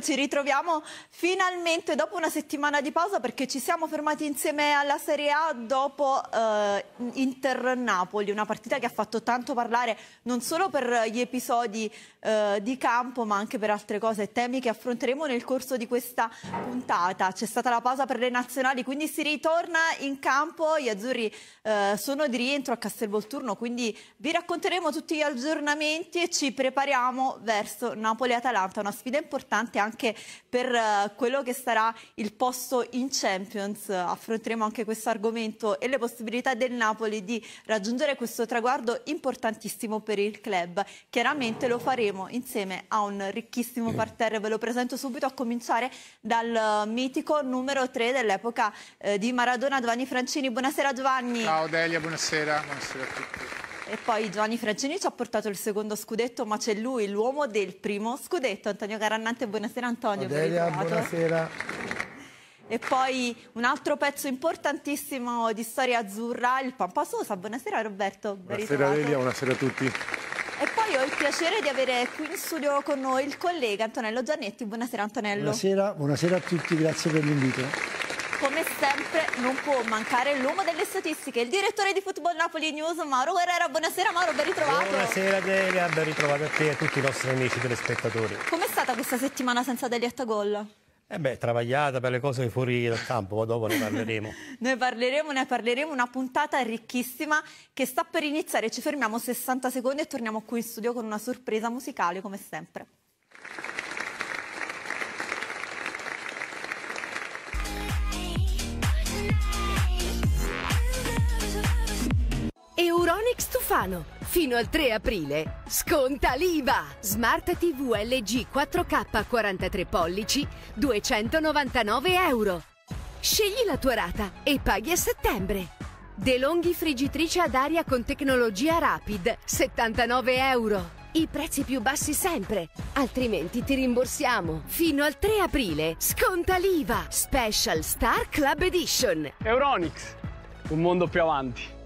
ci ritroviamo Finalmente dopo una settimana di pausa perché ci siamo fermati insieme alla Serie A dopo eh, Inter-Napoli, una partita che ha fatto tanto parlare non solo per gli episodi eh, di campo ma anche per altre cose, e temi che affronteremo nel corso di questa puntata. C'è stata la pausa per le nazionali quindi si ritorna in campo, gli azzurri eh, sono di rientro a Castelvolturno quindi vi racconteremo tutti gli aggiornamenti e ci prepariamo verso Napoli-Atalanta, una sfida importante anche per eh, quello che sarà il posto in Champions. Affronteremo anche questo argomento e le possibilità del Napoli di raggiungere questo traguardo importantissimo per il club. Chiaramente lo faremo insieme a un ricchissimo parterre, ve lo presento subito a cominciare dal eh, mitico numero 3 dell'epoca eh, di Maradona, Giovanni Francini. Buonasera Giovanni. Ciao Delia, buonasera, buonasera a tutti. E poi Giovanni Fraggini ci ha portato il secondo scudetto, ma c'è lui, l'uomo del primo scudetto, Antonio Carannante. Buonasera Antonio. Adelia, buonasera. E poi un altro pezzo importantissimo di storia azzurra, il Pampa Sosa. Buonasera Roberto. Buonasera Adelia, buonasera a tutti. E poi ho il piacere di avere qui in studio con noi il collega Antonello Giannetti. Buonasera Antonello. Buonasera, buonasera a tutti, grazie per l'invito come sempre non può mancare l'uomo delle statistiche, il direttore di Football Napoli News, Mauro Guerrera. Buonasera Mauro, ben ritrovato. Buonasera Delia, ben ritrovato a te e a tutti i nostri amici telespettatori. Com'è stata questa settimana senza Delietta Gol? Eh beh, travagliata per le cose fuori dal campo, ma dopo ne parleremo. Noi parleremo, ne parleremo, una puntata ricchissima che sta per iniziare. Ci fermiamo 60 secondi e torniamo qui in studio con una sorpresa musicale, come sempre. Euronics Tufano. Fino al 3 aprile sconta l'IVA. Smart TV LG 4K 43 pollici 299 euro. Scegli la tua rata e paghi a settembre. DeLonghi friggitrice ad aria con tecnologia Rapid 79 euro. I prezzi più bassi sempre, altrimenti ti rimborsiamo. Fino al 3 aprile sconta l'IVA. Special Star Club Edition. Euronix, un mondo più avanti.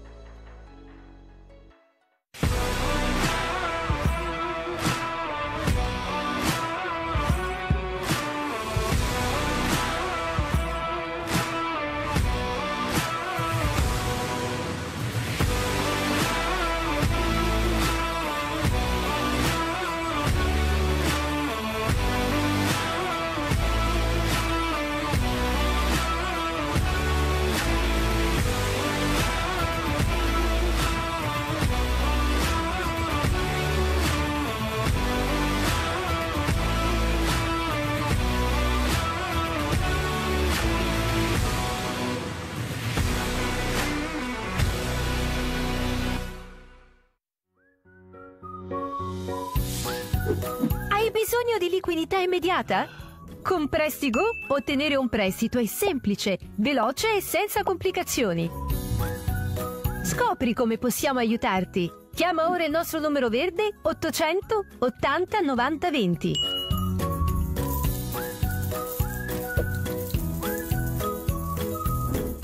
Liquidità immediata? Con PrestiGo ottenere un prestito è semplice, veloce e senza complicazioni. Scopri come possiamo aiutarti. Chiama ora il nostro numero verde 800 80 90 20.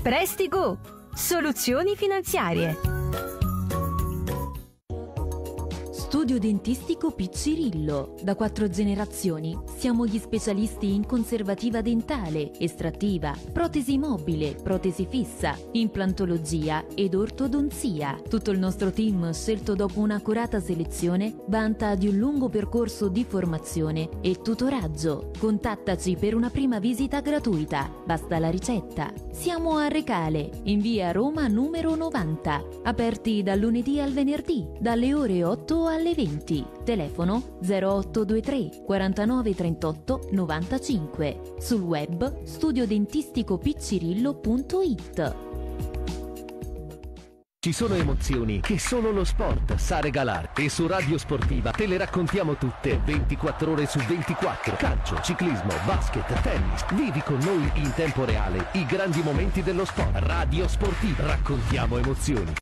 PrestiGo. Soluzioni finanziarie. Studio dentistico Piccirillo. Da quattro generazioni siamo gli specialisti in conservativa dentale, estrattiva, protesi mobile, protesi fissa, implantologia ed ortodonzia. Tutto il nostro team, scelto dopo un'accurata selezione, vanta di un lungo percorso di formazione e tutoraggio. Contattaci per una prima visita gratuita. Basta la ricetta. Siamo a Recale, in via Roma numero 90. Aperti dal lunedì al venerdì, dalle ore 8 alle alle 20. Telefono 0823 4938 95. Sul web studiodentisticopiccirillo.it. Ci sono emozioni che solo lo sport sa regalare e su Radio Sportiva te le raccontiamo tutte 24 ore su 24. Calcio, ciclismo, basket, tennis. Vivi con noi in tempo reale i grandi momenti dello sport. Radio Sportiva, raccontiamo emozioni.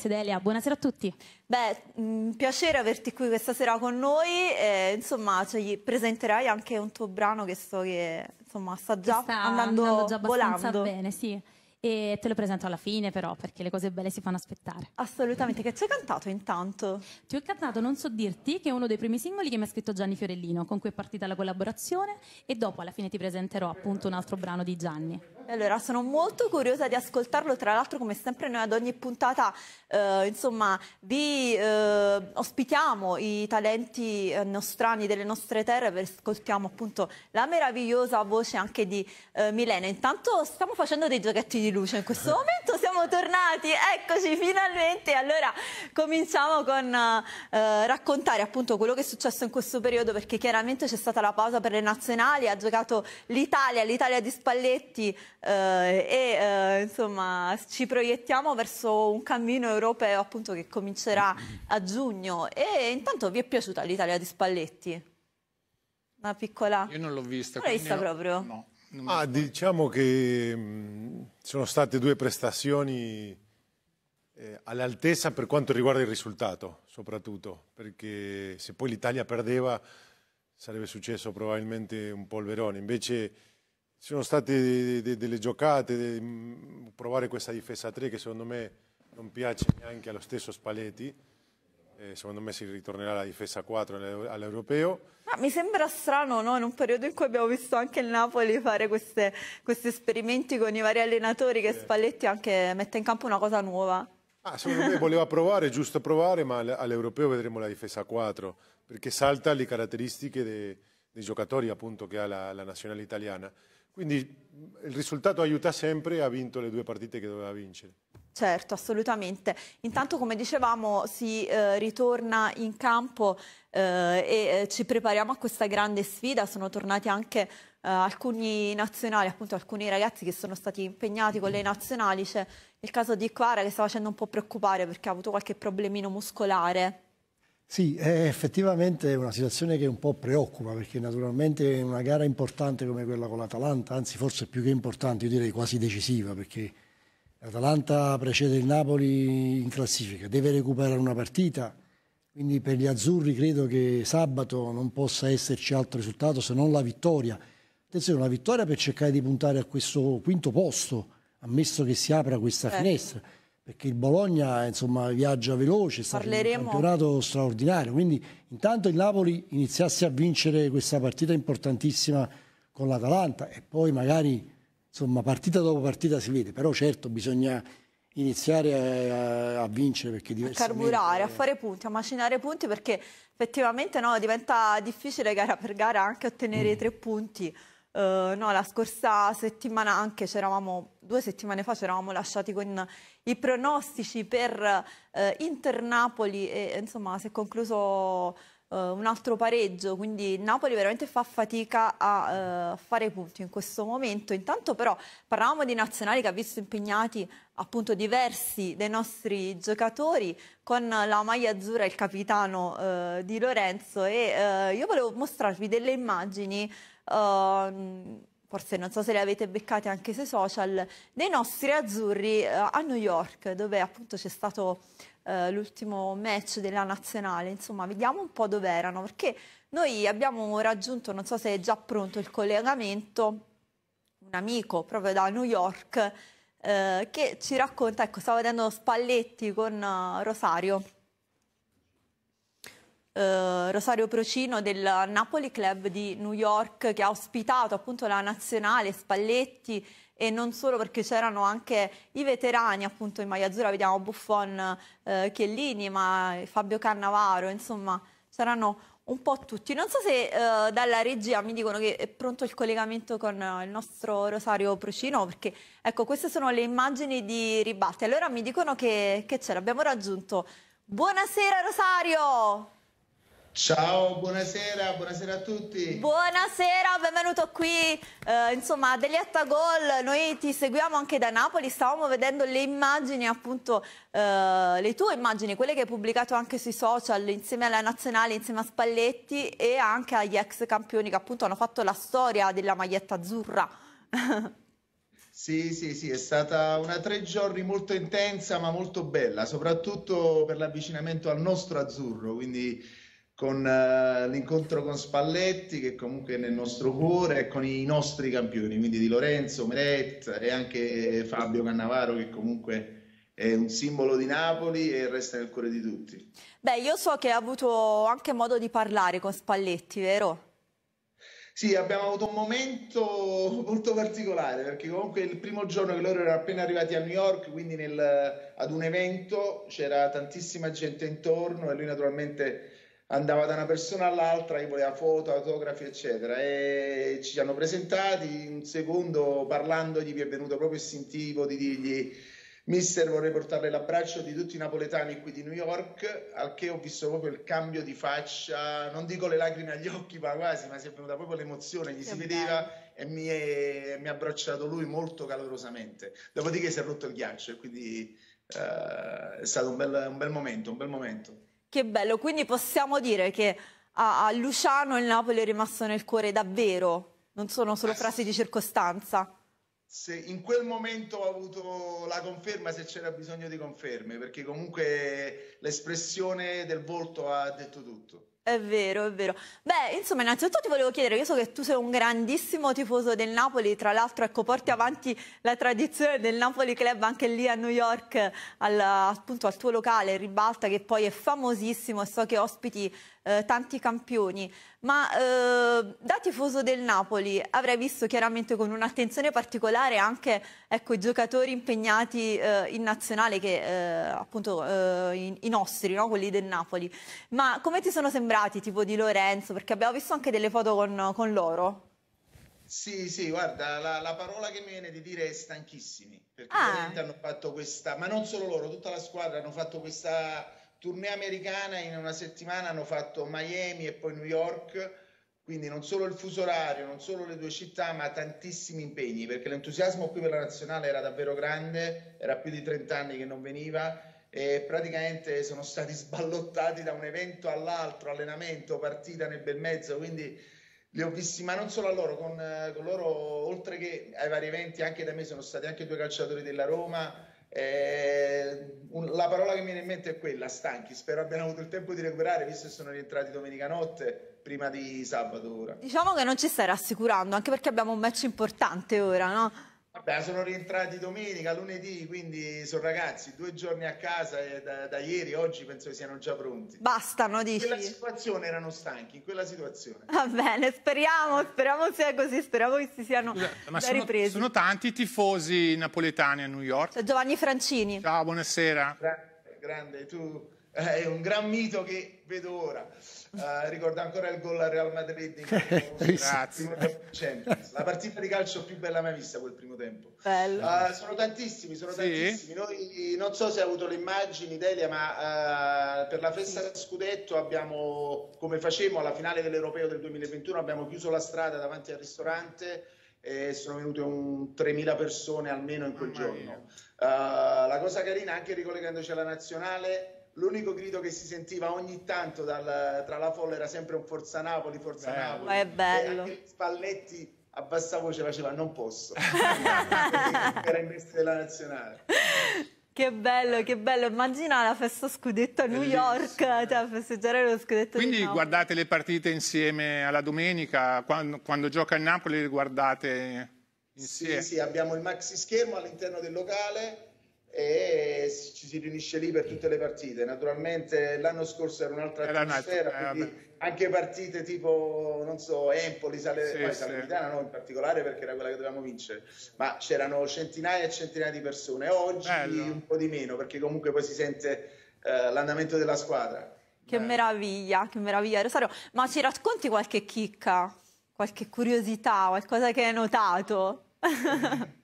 Grazie Delia, buonasera a tutti. Beh, mh, mm, piacere averti qui questa sera con noi, eh, insomma ci presenterai anche un tuo brano che so che insomma, sta già sta andando, andando già abbastanza volando. bene, sì. E te lo presento alla fine però perché le cose belle si fanno aspettare assolutamente che ci hai cantato intanto ti ho cantato Non so dirti che è uno dei primi singoli che mi ha scritto Gianni Fiorellino con cui è partita la collaborazione e dopo alla fine ti presenterò appunto un altro brano di Gianni allora, sono molto curiosa di ascoltarlo, tra l'altro come sempre noi ad ogni puntata eh, insomma, vi eh, ospitiamo i talenti eh, nostrani delle nostre terre e ascoltiamo appunto la meravigliosa voce anche di eh, Milena. Intanto stiamo facendo dei giochetti di luce in questo momento, siamo tornati, eccoci finalmente. Allora cominciamo con eh, raccontare appunto quello che è successo in questo periodo perché chiaramente c'è stata la pausa per le nazionali, ha giocato l'Italia, l'Italia di Spalletti eh, e eh, insomma ci proiettiamo verso un cammino europeo appunto che comincerà a giugno e intanto vi è piaciuta l'Italia di Spalletti? Una piccola... Io non l'ho vista. Non l'hai vista proprio? No. Ah, diciamo che mh, mm, sono state due prestazioni eh, all'altezza per quanto riguarda il risultato, soprattutto, perché se poi l'Italia perdeva sarebbe successo probabilmente un polverone. Invece ci sono state delle giocate, provare questa difesa 3 che secondo me non piace neanche allo stesso Spalletti. secondo me si ritornerà alla difesa 4 all'Europeo. Ah, mi sembra strano, no? in un periodo in cui abbiamo visto anche il Napoli fare queste, questi esperimenti con i vari allenatori, che Spalletti anche mette in campo una cosa nuova. Ah, secondo me voleva provare, giusto provare, ma all'Europeo vedremo la difesa 4, perché salta le caratteristiche dei, dei giocatori appunto, che ha la, la nazionale italiana. Quindi mm, il risultato aiuta sempre e ha vinto le due partite che doveva vincere. Certo, assolutamente. Intanto, come dicevamo, si eh, ritorna in campo eh, e eh, ci prepariamo a questa grande sfida. Sono tornati anche Uh, alcuni nazionali, appunto alcuni ragazzi che sono stati impegnati con le nazionali, c'è il caso di Quara che sta facendo un po' preoccupare perché ha avuto qualche problemino muscolare. Sì, è effettivamente una situazione che un po' preoccupa perché naturalmente una gara importante come quella con l'Atalanta, anzi forse più che importante, io direi quasi decisiva perché l'Atalanta precede il Napoli in classifica, deve recuperare una partita, quindi per gli azzurri credo che sabato non possa esserci altro risultato se non la vittoria. Attenzione, una vittoria per cercare di puntare a questo quinto posto, ammesso che si apra questa eh. finestra perché il Bologna insomma, viaggia veloce, sta Parleremo... un campionato straordinario, quindi intanto il Napoli iniziasse a vincere questa partita importantissima con l'Atalanta e poi magari insomma, partita dopo partita si vede, però certo bisogna iniziare a, eh, a vincere perché A carburare, a fare punti, a macinare punti perché effettivamente no, diventa difficile gara per gara anche ottenere mm. tre punti eh, no, la scorsa settimana anche c'eravamo, due settimane fa ci eravamo lasciati con i pronostici per uh, eh, Inter-Napoli e insomma si è concluso uh, un altro pareggio, quindi Napoli veramente fa fatica a fare punti in questo momento. Intanto però parlavamo di nazionali che ha visto impegnati appunto diversi dei nostri giocatori con la maglia azzurra e il capitano di Lorenzo e io volevo mostrarvi delle immagini Ehm, forse non so se le avete beccate anche sui social, dei nostri azzurri uh, a New York, dove appunto c'è stato uh, l'ultimo match della nazionale. Insomma, vediamo un po' dove erano, perché noi abbiamo raggiunto, non so se è già pronto il collegamento, un amico proprio da New York, eh, che ci racconta, ecco, stava vedendo Spalletti con Rosario eh, Rosario Procino del Napoli Club di New York che ha ospitato appunto la nazionale Spalletti e non solo perché c'erano anche i veterani appunto in maglia azzurra, vediamo Buffon, eh, Chiellini, ma Fabio Cannavaro, insomma c'erano un po' tutti. Non so se eh, dalla regia mi dicono che è pronto il collegamento con eh, il nostro Rosario Procino, perché ecco queste sono le immagini di ribatte Allora mi dicono che, che c'è, l'abbiamo raggiunto. Buonasera Rosario! Ciao, buonasera, buonasera, a tutti. Buonasera, benvenuto qui. Eh, insomma, Delietta Gol, noi ti seguiamo anche da Napoli, stavamo vedendo le immagini, appunto, eh, le tue immagini, quelle che hai pubblicato anche sui social, insieme alla Nazionale, insieme a Spalletti e anche agli ex campioni che appunto hanno fatto la storia della maglietta azzurra. Sì, sì, sì, è stata una tre giorni molto intensa ma molto bella, soprattutto per l'avvicinamento al nostro azzurro, quindi con uh, l'incontro con Spalletti, che comunque è nel nostro cuore, e con i nostri campioni, quindi di Lorenzo, Meret e anche eh, Fabio Cannavaro, che comunque è un simbolo di Napoli e resta nel cuore di tutti. Beh, io so che ha avuto anche modo di parlare con Spalletti, vero? Sì, abbiamo avuto un momento molto particolare perché comunque il primo giorno che loro erano appena arrivati a New York, quindi nel, ad un evento c'era tantissima gente intorno e lui naturalmente andava da una persona all'altra, gli voleva foto, autografi, eccetera. E ci hanno presentati, un secondo parlandogli vi è venuto proprio istintivo di dirgli Mister, vorrei portarle l'abbraccio di tutti i napoletani qui di New York, al che ho visto proprio il cambio di faccia, non dico le lacrime agli occhi, ma quasi, ma si è venuta proprio l'emozione, gli si vedeva e mi, è, mi ha abbracciato lui molto calorosamente. Dopodiché si è rotto il ghiaccio e quindi uh, è stato un bel, un bel momento, un bel momento. Che bello, quindi possiamo dire che a, a Luciano il Napoli è rimasto nel cuore davvero, non sono solo frasi di circostanza. Se in quel momento ho avuto la conferma se c'era bisogno di conferme, perché comunque l'espressione del volto ha detto tutto. È vero, è vero. Beh, insomma, innanzitutto ti volevo chiedere, io so che tu sei un grandissimo tifoso del Napoli, tra l'altro ecco, porti avanti la tradizione del Napoli Club anche lì a New York, al, appunto al tuo locale, Ribalta, che poi è famosissimo e so che ospiti eh, tanti campioni, ma eh, da tifoso del Napoli avrei visto chiaramente con un'attenzione particolare anche ecco, i giocatori impegnati eh, in nazionale, che eh, appunto eh, i, i, nostri, no? quelli del Napoli. Ma come ti sono sembrati, tipo di Lorenzo? Perché abbiamo visto anche delle foto con, con loro. Sì, sì, guarda, la, la, parola che mi viene di dire è stanchissimi, perché ah. hanno fatto questa, ma non solo loro, tutta la squadra hanno fatto questa tournée americana in una settimana hanno fatto Miami e poi New York, quindi non solo il fuso orario, non solo le due città, ma tantissimi impegni, perché l'entusiasmo qui per la nazionale era davvero grande, era più di 30 anni che non veniva e praticamente sono stati sballottati da un evento all'altro, allenamento, partita nel bel mezzo, quindi li ho visti, ma non solo a loro, con, con loro oltre che ai vari eventi, anche da me sono stati anche due calciatori della Roma, eh, un, la parola che mi viene in mente è quella, stanchi. Spero abbiano avuto il tempo di recuperare, visto che sono rientrati domenica notte, prima di sabato ora. Diciamo che non ci stai rassicurando, anche perché abbiamo un match importante ora, no? Vabbè, sono rientrati domenica, lunedì, quindi sono ragazzi due giorni a casa e da, da ieri, oggi penso che siano già pronti. Bastano, dici? In quella situazione erano stanchi, in quella situazione. Va bene, speriamo, speriamo sia così, speriamo che si siano Scusa, ma sono, ripresi. Sono tanti i tifosi napoletani a New York. Cioè, Giovanni Francini. Ciao, buonasera. Grande, grande. tu... Eh, è un gran mito che vedo ora. Uh, eh, ricordo ancora il gol al Real Madrid. Grazie. La partita di calcio più bella mai vista quel primo tempo. Uh, sono tantissimi, sono sì. tantissimi. Noi, non so se hai avuto le immagini, Delia, ma uh, per la festa sì. scudetto abbiamo, come facemmo alla finale dell'Europeo del 2021, abbiamo chiuso la strada davanti al ristorante e sono venute un 3.000 persone almeno in quel Mamma giorno. la cosa carina, anche ricollegandoci alla nazionale, L'unico grido che si sentiva ogni tanto dal, tra la folla era sempre un Forza Napoli, Forza bello. Napoli. Ma è bello. E Spalletti a bassa voce faceva non posso. era in veste della nazionale. Che bello, che bello. Immagina la festa scudetto a New York, cioè festeggiare lo scudetto Quindi guardate le partite insieme alla domenica, quando, quando gioca il Napoli le guardate insieme? Sì, sì, abbiamo il maxi schermo all'interno del locale, e ci si riunisce lì per tutte le partite. Naturalmente l'anno scorso era un'altra era atmosfera, eh, una... anche partite tipo, non so, Empoli, Sale, sì, no, sì. no, in particolare perché era quella che dovevamo vincere, ma c'erano centinaia e centinaia di persone. Oggi Bello. un po' di meno perché comunque poi si sente eh, l'andamento della squadra. Che Beh. meraviglia, che meraviglia. Rosario, ma ci racconti qualche chicca, qualche curiosità, qualcosa che hai notato?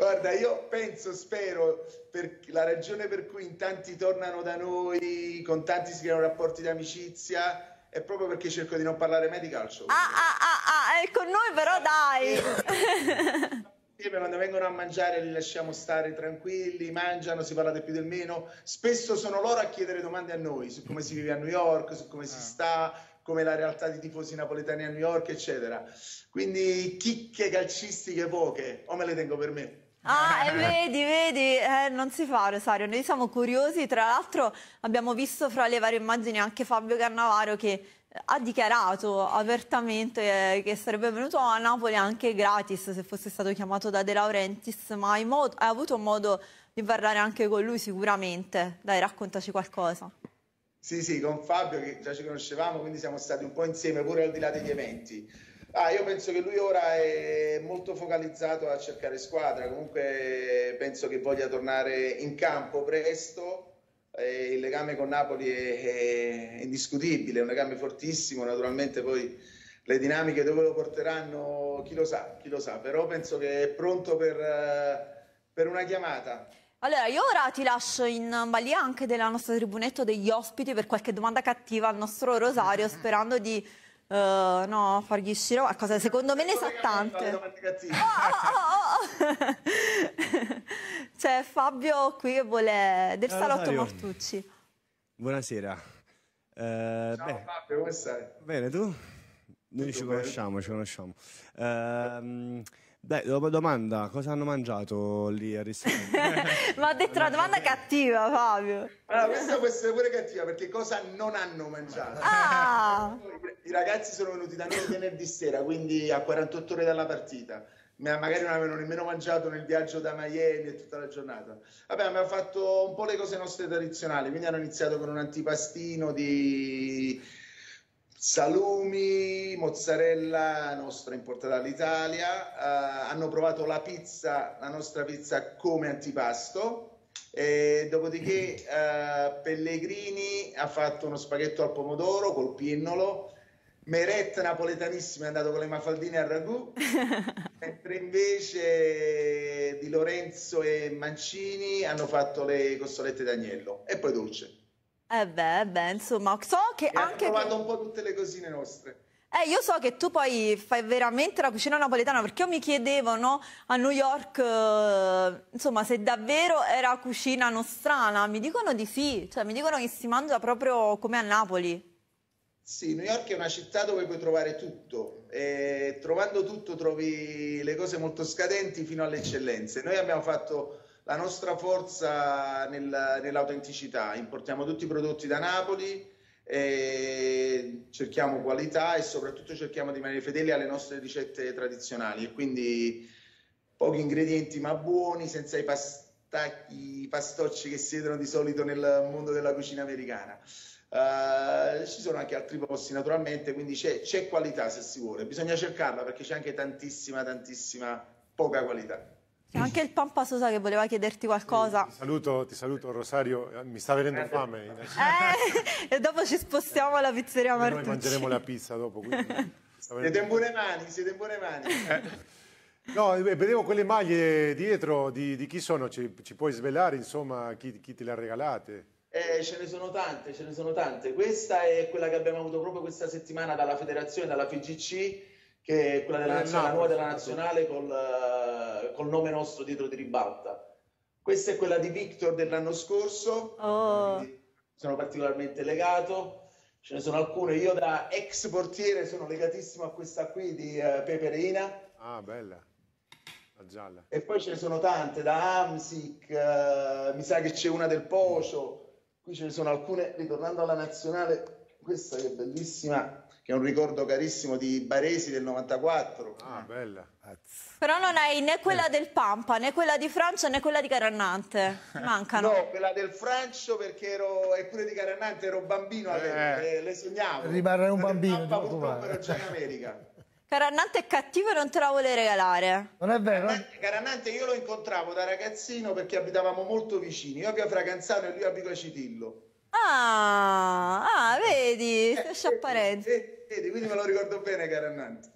Guarda, io penso, spero, per la ragione per cui in tanti tornano da noi, con tanti si creano rapporti di amicizia, è proprio perché cerco di non parlare mai di calcio. Ah, ah, ah, ah, è con noi però dai! Quando vengono a mangiare li lasciamo stare tranquilli, mangiano, si parla del più del meno. Spesso sono loro a chiedere domande a noi su come si vive a New York, su come ah. si sta, come la realtà di tifosi napoletani a New York, eccetera. Quindi chicche calcistiche poche, o me le tengo per me. Ah, e eh. vedi, vedi, eh, non si fa Rosario, noi siamo curiosi, tra l'altro abbiamo visto fra le varie immagini anche Fabio Cannavaro che ha dichiarato apertamente eh, che sarebbe venuto a Napoli anche gratis se fosse stato chiamato da De Laurentiis, ma hai, hai avuto modo di parlare anche con lui sicuramente, dai raccontaci qualcosa. Sì, sì, con Fabio che già ci conoscevamo, quindi siamo stati un po' insieme pure al di là degli eventi. Ah, io penso che lui ora è molto focalizzato a cercare squadra, comunque penso che voglia tornare in campo presto. Eh, il legame con Napoli è, è indiscutibile, è un legame fortissimo, naturalmente poi le dinamiche dove lo porteranno chi lo sa, chi lo sa, però penso che è pronto per, per una chiamata. Allora, io ora ti lascio in balia anche della nostra tribunetta degli ospiti per qualche domanda cattiva al nostro Rosario, sperando di Uh, no, fargli uscire a cosa secondo me ne sa tante. Oh, oh, oh. oh, oh. C'è cioè, Fabio qui che vuole del eh, salotto Fabio. Mortucci. Buonasera. Eh, Ciao beh. Fabio, come stai? Bene, tu? Noi Tutto ci conosciamo, bene. ci conosciamo. Eh, dai, domanda, cosa hanno mangiato lì a ristorante? Ma ho detto una domanda cattiva, Fabio. Allora, questa può essere pure cattiva, perché cosa non hanno mangiato? Ah. I ragazzi sono venuti da noi venerdì sera, quindi a 48 ore dalla partita. magari non avevano nemmeno mangiato nel viaggio da Miami e tutta la giornata. Vabbè, abbiamo fatto un po' le cose nostre tradizionali, quindi hanno iniziato con un antipastino di salumi, mozzarella nostra importata dall'Italia, eh, hanno provato la pizza, la nostra pizza come antipasto. E dopodiché eh, Pellegrini ha fatto uno spaghetto al pomodoro col pinnolo, Meret napoletanissima è andato con le mafaldine al ragù, mentre invece Di Lorenzo e Mancini hanno fatto le costolette d'agnello e poi dolce. Eh beh, beh, insomma, so che e anche... Ho provato che... un po' tutte le cosine nostre. Eh, io so che tu poi fai veramente la cucina napoletana, perché io mi chiedevo, no, a New York, eh, insomma, se davvero era cucina nostrana. Mi dicono di sì, cioè mi dicono che si mangia proprio come a Napoli. Sì, New York è una città dove puoi trovare tutto e trovando tutto trovi le cose molto scadenti fino alle eccellenze. Noi abbiamo fatto la nostra forza nel, nell'autenticità, importiamo tutti i prodotti da Napoli, cerchiamo qualità e soprattutto cerchiamo di rimanere fedeli alle nostre ricette tradizionali e quindi pochi ingredienti ma buoni, senza i, pasta- i pastocci che siedono di solito nel mondo della cucina americana. Uh, ci sono anche altri posti naturalmente, quindi c'è, c'è qualità se si vuole, bisogna cercarla perché c'è anche tantissima, tantissima poca qualità. C'è anche il Pampa Sosa che voleva chiederti qualcosa. Sì, ti, saluto, ti, saluto, Rosario, mi sta venendo fame. Eh, e dopo ci spostiamo alla pizzeria Martucci. Noi mangeremo la pizza dopo. siete in buone mani, siete in buone mani. Eh, no, vedevo quelle maglie dietro, di, di chi sono? Ci, ci, puoi svelare, insomma, chi, chi te le ha regalate? Eh, ce ne sono tante, ce ne sono tante. Questa è quella che abbiamo avuto proprio questa settimana dalla federazione, dalla FGC, che è quella della nazionale, eh, nuova della nazionale col, eh, col, nome nostro dietro di ribalta. Questa è quella di Victor dell'anno scorso, oh. sono particolarmente legato. Ce ne sono alcune. Io da ex portiere sono legatissimo a questa qui di uh, Peperina. Ah, bella. gialla. E poi ce ne sono tante, da Amsic, uh, mi sa che c'è una del Pocio. Qui ce ne sono alcune, ritornando alla nazionale, questa che è bellissima, che è un ricordo carissimo di Baresi del 94. Ah, bella. Però non hai né quella eh. del Pampa, né quella di Francia, né quella di Carannante. Mancano. No, quella del Francio perché ero, e pure di Carannante ero bambino, eh. le, le sognavo. Rimarrai un bambino. Pampa, purtroppo ero già in America. Carannante è cattivo e non te la vuole regalare. Non è vero? Carannante, Carannante io lo incontravo da ragazzino perché abitavamo molto vicini. Io abito a Fraganzano e lui abito a Citillo. Ah, ah vedi, eh, sciapparenti. Eh, vedi, quindi me lo ricordo bene, caro Nanti.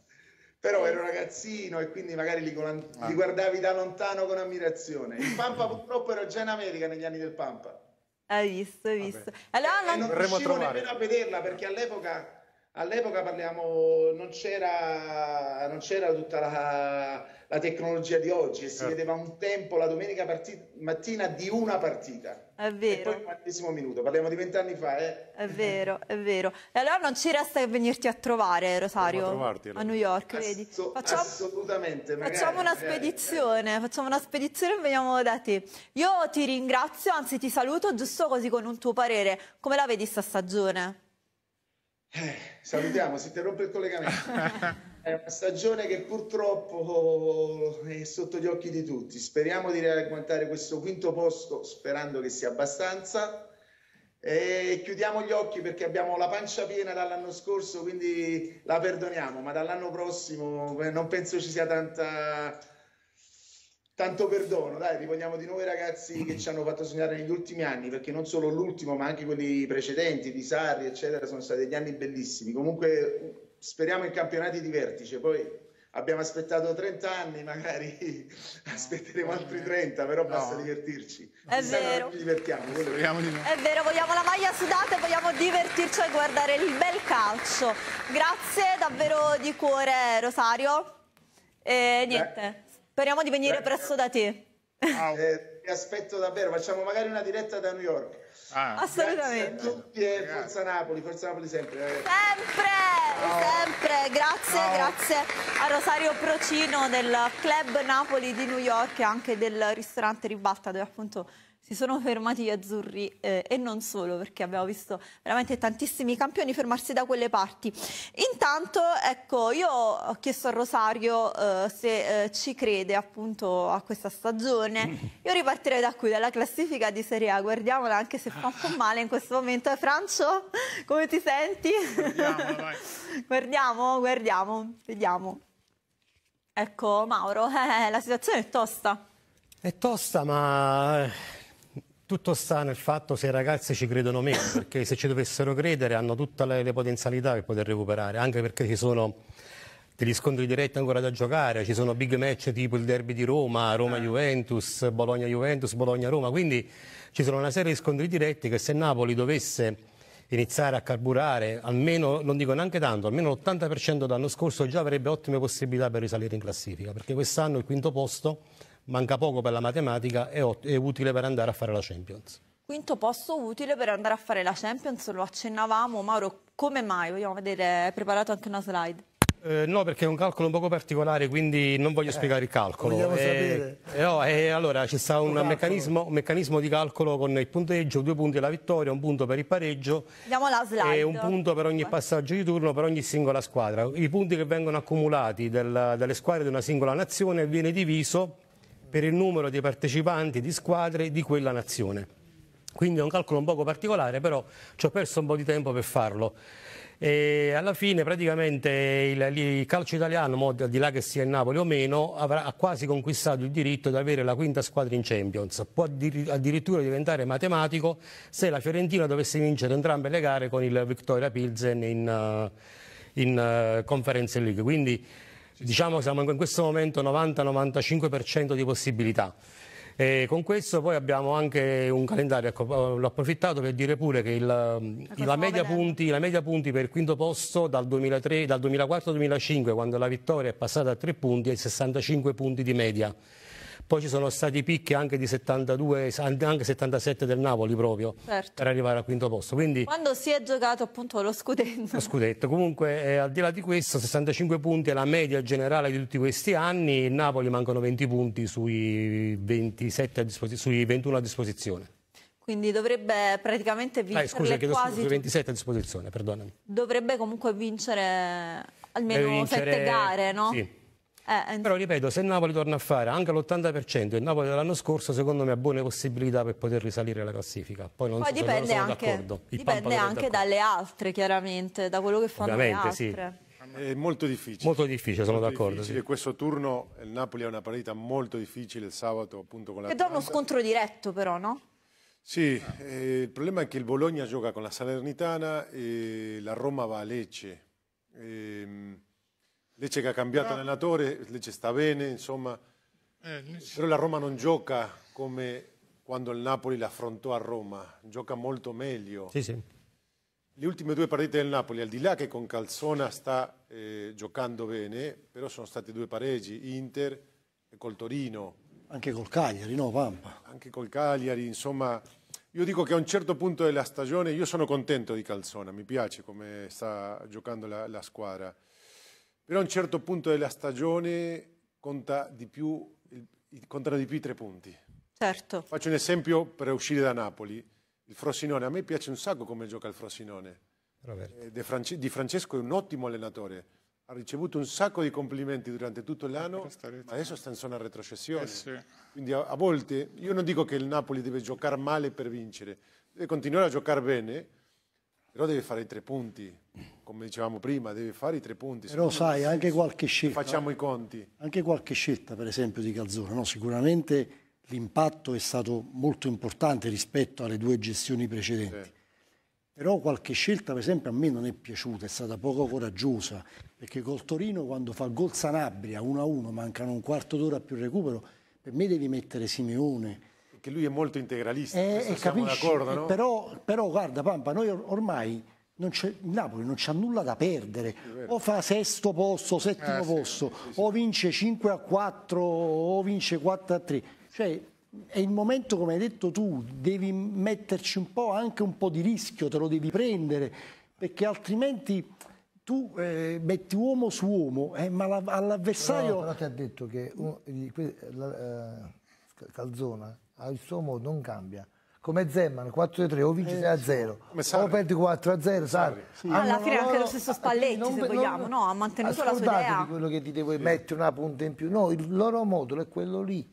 Però eh. ero ragazzino e quindi magari li, li ah. guardavi da lontano con ammirazione. Il Pampa purtroppo ero già in America negli anni del Pampa. Hai visto, hai visto. Allora, eh, eh, non riuscivo nemmeno a vederla perché all'epoca All'epoca parliamo, non c'era, non c'era tutta la, la, tecnologia di oggi, si eh. vedeva un tempo la domenica partita, mattina di una partita. È vero. E poi il quarantesimo minuto, parliamo di vent'anni fa, eh? È vero, è vero. E allora non ci resta che venirti a trovare, Rosario, a, a New York, Asso vedi? Facciamo, assolutamente. Magari, facciamo una magari, spedizione, magari. facciamo una spedizione e veniamo da te. Io ti ringrazio, anzi ti saluto, giusto così con un tuo parere. Come la vedi sta stagione? Eh, salutiamo, si interrompe il collegamento. È una stagione che purtroppo eh, è sotto gli occhi di tutti. Speriamo di riagguantare questo quinto posto, sperando che sia abbastanza. E chiudiamo gli occhi perché abbiamo la pancia piena dall'anno scorso, quindi la perdoniamo, ma dall'anno prossimo eh, non penso ci sia tanta tanto perdono, dai, riponiamo di nuovo i ragazzi che ci hanno fatto sognare negli ultimi anni, perché non solo l'ultimo, ma anche quelli precedenti, di Sarri, eccetera, sono stati degli anni bellissimi. Comunque speriamo in campionati di vertice, poi abbiamo aspettato 30 anni, magari aspetteremo altri 30, eh. però no. basta divertirci. È Chissà vero. Ci divertiamo. Speriamo di no. È vero, vogliamo la maglia sudata e vogliamo divertirci a guardare il bel calcio. Grazie davvero di cuore Rosario. E eh, niente. Eh. Speriamo di venire Grazie. presto da te. Wow. Eh, ti aspetto davvero, facciamo magari una diretta da New York. Ah. Assolutamente. Grazie a tutti e Forza Napoli, Forza Napoli sempre. Eh. Sempre, wow. sempre. Grazie, wow. grazie a Rosario Procino del Club Napoli di New York e anche del ristorante Ribalta dove appunto si sono fermati gli azzurri eh, e non solo perché abbiamo visto veramente tantissimi campioni fermarsi da quelle parti. Intanto ecco io ho chiesto a Rosario eh, se eh, ci crede appunto a questa stagione. Io ripartirei da qui, dalla classifica di Serie A, guardiamola anche se fa un po' male in questo momento. Eh, Francio, come ti senti? Guardiamo, guardiamo, guardiamo, vediamo. Ecco Mauro, eh, la situazione è tosta. È tosta ma eh, tutto sta nel fatto se i ragazzi ci credono o meno, perché se ci dovessero credere hanno tutte le, le, potenzialità per poter recuperare, anche perché ci sono degli scontri diretti ancora da giocare, ci sono big match tipo il derby di Roma, Roma-Juventus, ah. Bologna-Juventus, Bologna-Roma, quindi ci sono una serie di scontri diretti che se Napoli dovesse iniziare a carburare, almeno, non dico neanche tanto, almeno l'80% dell'anno scorso già avrebbe ottime possibilità per risalire in classifica, perché quest'anno il quinto posto manca poco per la matematica, è, è utile per andare a fare la Champions. Quinto posto utile per andare a fare la Champions, lo accennavamo. Mauro, come mai? Vogliamo vedere, hai preparato anche una slide. Eh, no, perché è un calcolo un poco particolare, quindi non voglio eh, spiegare il calcolo. Vogliamo eh, sapere. Eh, no, eh, allora c'è stato un, un meccanismo, meccanismo, di calcolo con il punteggio, due punti alla vittoria, un punto per il pareggio e un punto per ogni passaggio di turno per ogni singola squadra. I punti che vengono accumulati del, dalle squadre di una singola nazione viene diviso per il numero dei partecipanti di squadre di quella nazione. Quindi è un calcolo un poco particolare, però ci ho perso un po' di tempo per farlo. E alla fine praticamente il, il calcio italiano, mo, di là che sia il Napoli o meno, avrà, ha quasi conquistato il diritto di avere la quinta squadra in Champions. Può addirittura diventare matematico se la Fiorentina dovesse vincere entrambe le gare con il Victoria Pilsen in, in uh, Conference League. Quindi Diciamo che siamo in questo momento 90-95% di possibilità. E con questo poi abbiamo anche un calendario, ecco, l'ho approfittato per dire pure che il, la, media punti, la, media punti, per il quinto posto dal, 2004-2005, quando la vittoria è passata a tre punti, è 65 punti di media. Poi ci sono stati picchi anche di 72, anche 77 del Napoli proprio certo. per arrivare al quinto posto. Quindi, Quando si è giocato appunto lo scudetto. Lo scudetto. Comunque eh, al di là di questo 65 punti è la media generale di tutti questi anni, il Napoli mancano 20 punti sui, 27 sui 21 a disposizione. Quindi dovrebbe praticamente vincere eh, scusa, quasi... Scusa, 27 a disposizione, perdonami. Dovrebbe comunque vincere almeno vincere... 7 gare, no? Sì eh, eh, Però ripeto, se il Napoli torna a fare anche l'80%, il Napoli dell'anno scorso secondo me ha buone possibilità per poter risalire alla classifica. Poi non Poi so dipende se anche, dipende anche dalle altre, chiaramente, da quello che fanno Ovviamente, le altre. Sì. È molto difficile. Molto difficile, sono d'accordo. Sì. Questo turno il Napoli ha una partita molto difficile il sabato appunto con la Che dà uno scontro diretto però, no? Sì, eh, il problema è che il Bologna gioca con la Salernitana e la Roma va a Lecce. Eh, Lecce che ha cambiato però... allenatore, Lecce sta bene, insomma. Eh, Però la Roma non gioca come quando il Napoli l'affrontò a Roma, gioca molto meglio. Sì, sì. Le ultime due partite del Napoli, al di là che con Calzona sta eh, giocando bene, però sono stati due pareggi, Inter e col Torino. Anche col Cagliari, no Pampa? Anche col Cagliari, insomma, io dico che a un certo punto della stagione io sono contento di Calzona, mi piace come sta giocando la, la squadra. Però a un certo punto della stagione conta di più, contano di più i tre punti. Certo. Faccio un esempio per uscire da Napoli. Il Frosinone, a me piace un sacco come gioca il Frosinone. Roberto. Eh, di Francesco è un ottimo allenatore. Ha ricevuto un sacco di complimenti durante tutto l'anno, ma adesso sta in zona retrocessione. Eh sì. Quindi a, a volte, io non dico che il Napoli deve giocare male per vincere, deve continuare a giocare bene, però deve fare i tre punti, come dicevamo prima, deve fare i tre punti. Però sai, anche qualche scelta... Facciamo i conti. Anche qualche scelta, per esempio, di Calzone. No? Sicuramente l'impatto è stato molto importante rispetto alle due gestioni precedenti. Sì. Però qualche scelta, per esempio, a me non è piaciuta, è stata poco coraggiosa, perché col Torino quando fa gol Sanabria 1-1, mancano un quarto d'ora più recupero, per me devi mettere Simeone, che lui è molto integralista, eh, eh siamo d'accordo, eh, no? però, però, guarda Pampa, noi ormai non Napoli non c'ha nulla da perdere, o fa sesto posto, settimo eh, posto, sì, sì, o vince 5 a 4, o vince 4 a 3. Cioè, è il momento, come hai detto tu, devi metterci un po' anche un po' di rischio, te lo devi prendere, perché altrimenti tu eh, metti uomo su uomo, eh, ma all'avversario... No, però ti ha detto che uh, la, uh, eh, Calzona Ah, il suo modo non cambia come Zeman 4-3 o vinci 6 eh, a 0 o perdi 4 0 Sarri, sì. Ah, alla fine anche lo stesso ah, Spalletti non, se vogliamo non, no? ha mantenuto la sua idea quello che ti devo sì. mettere una punta in più no il loro modulo è quello lì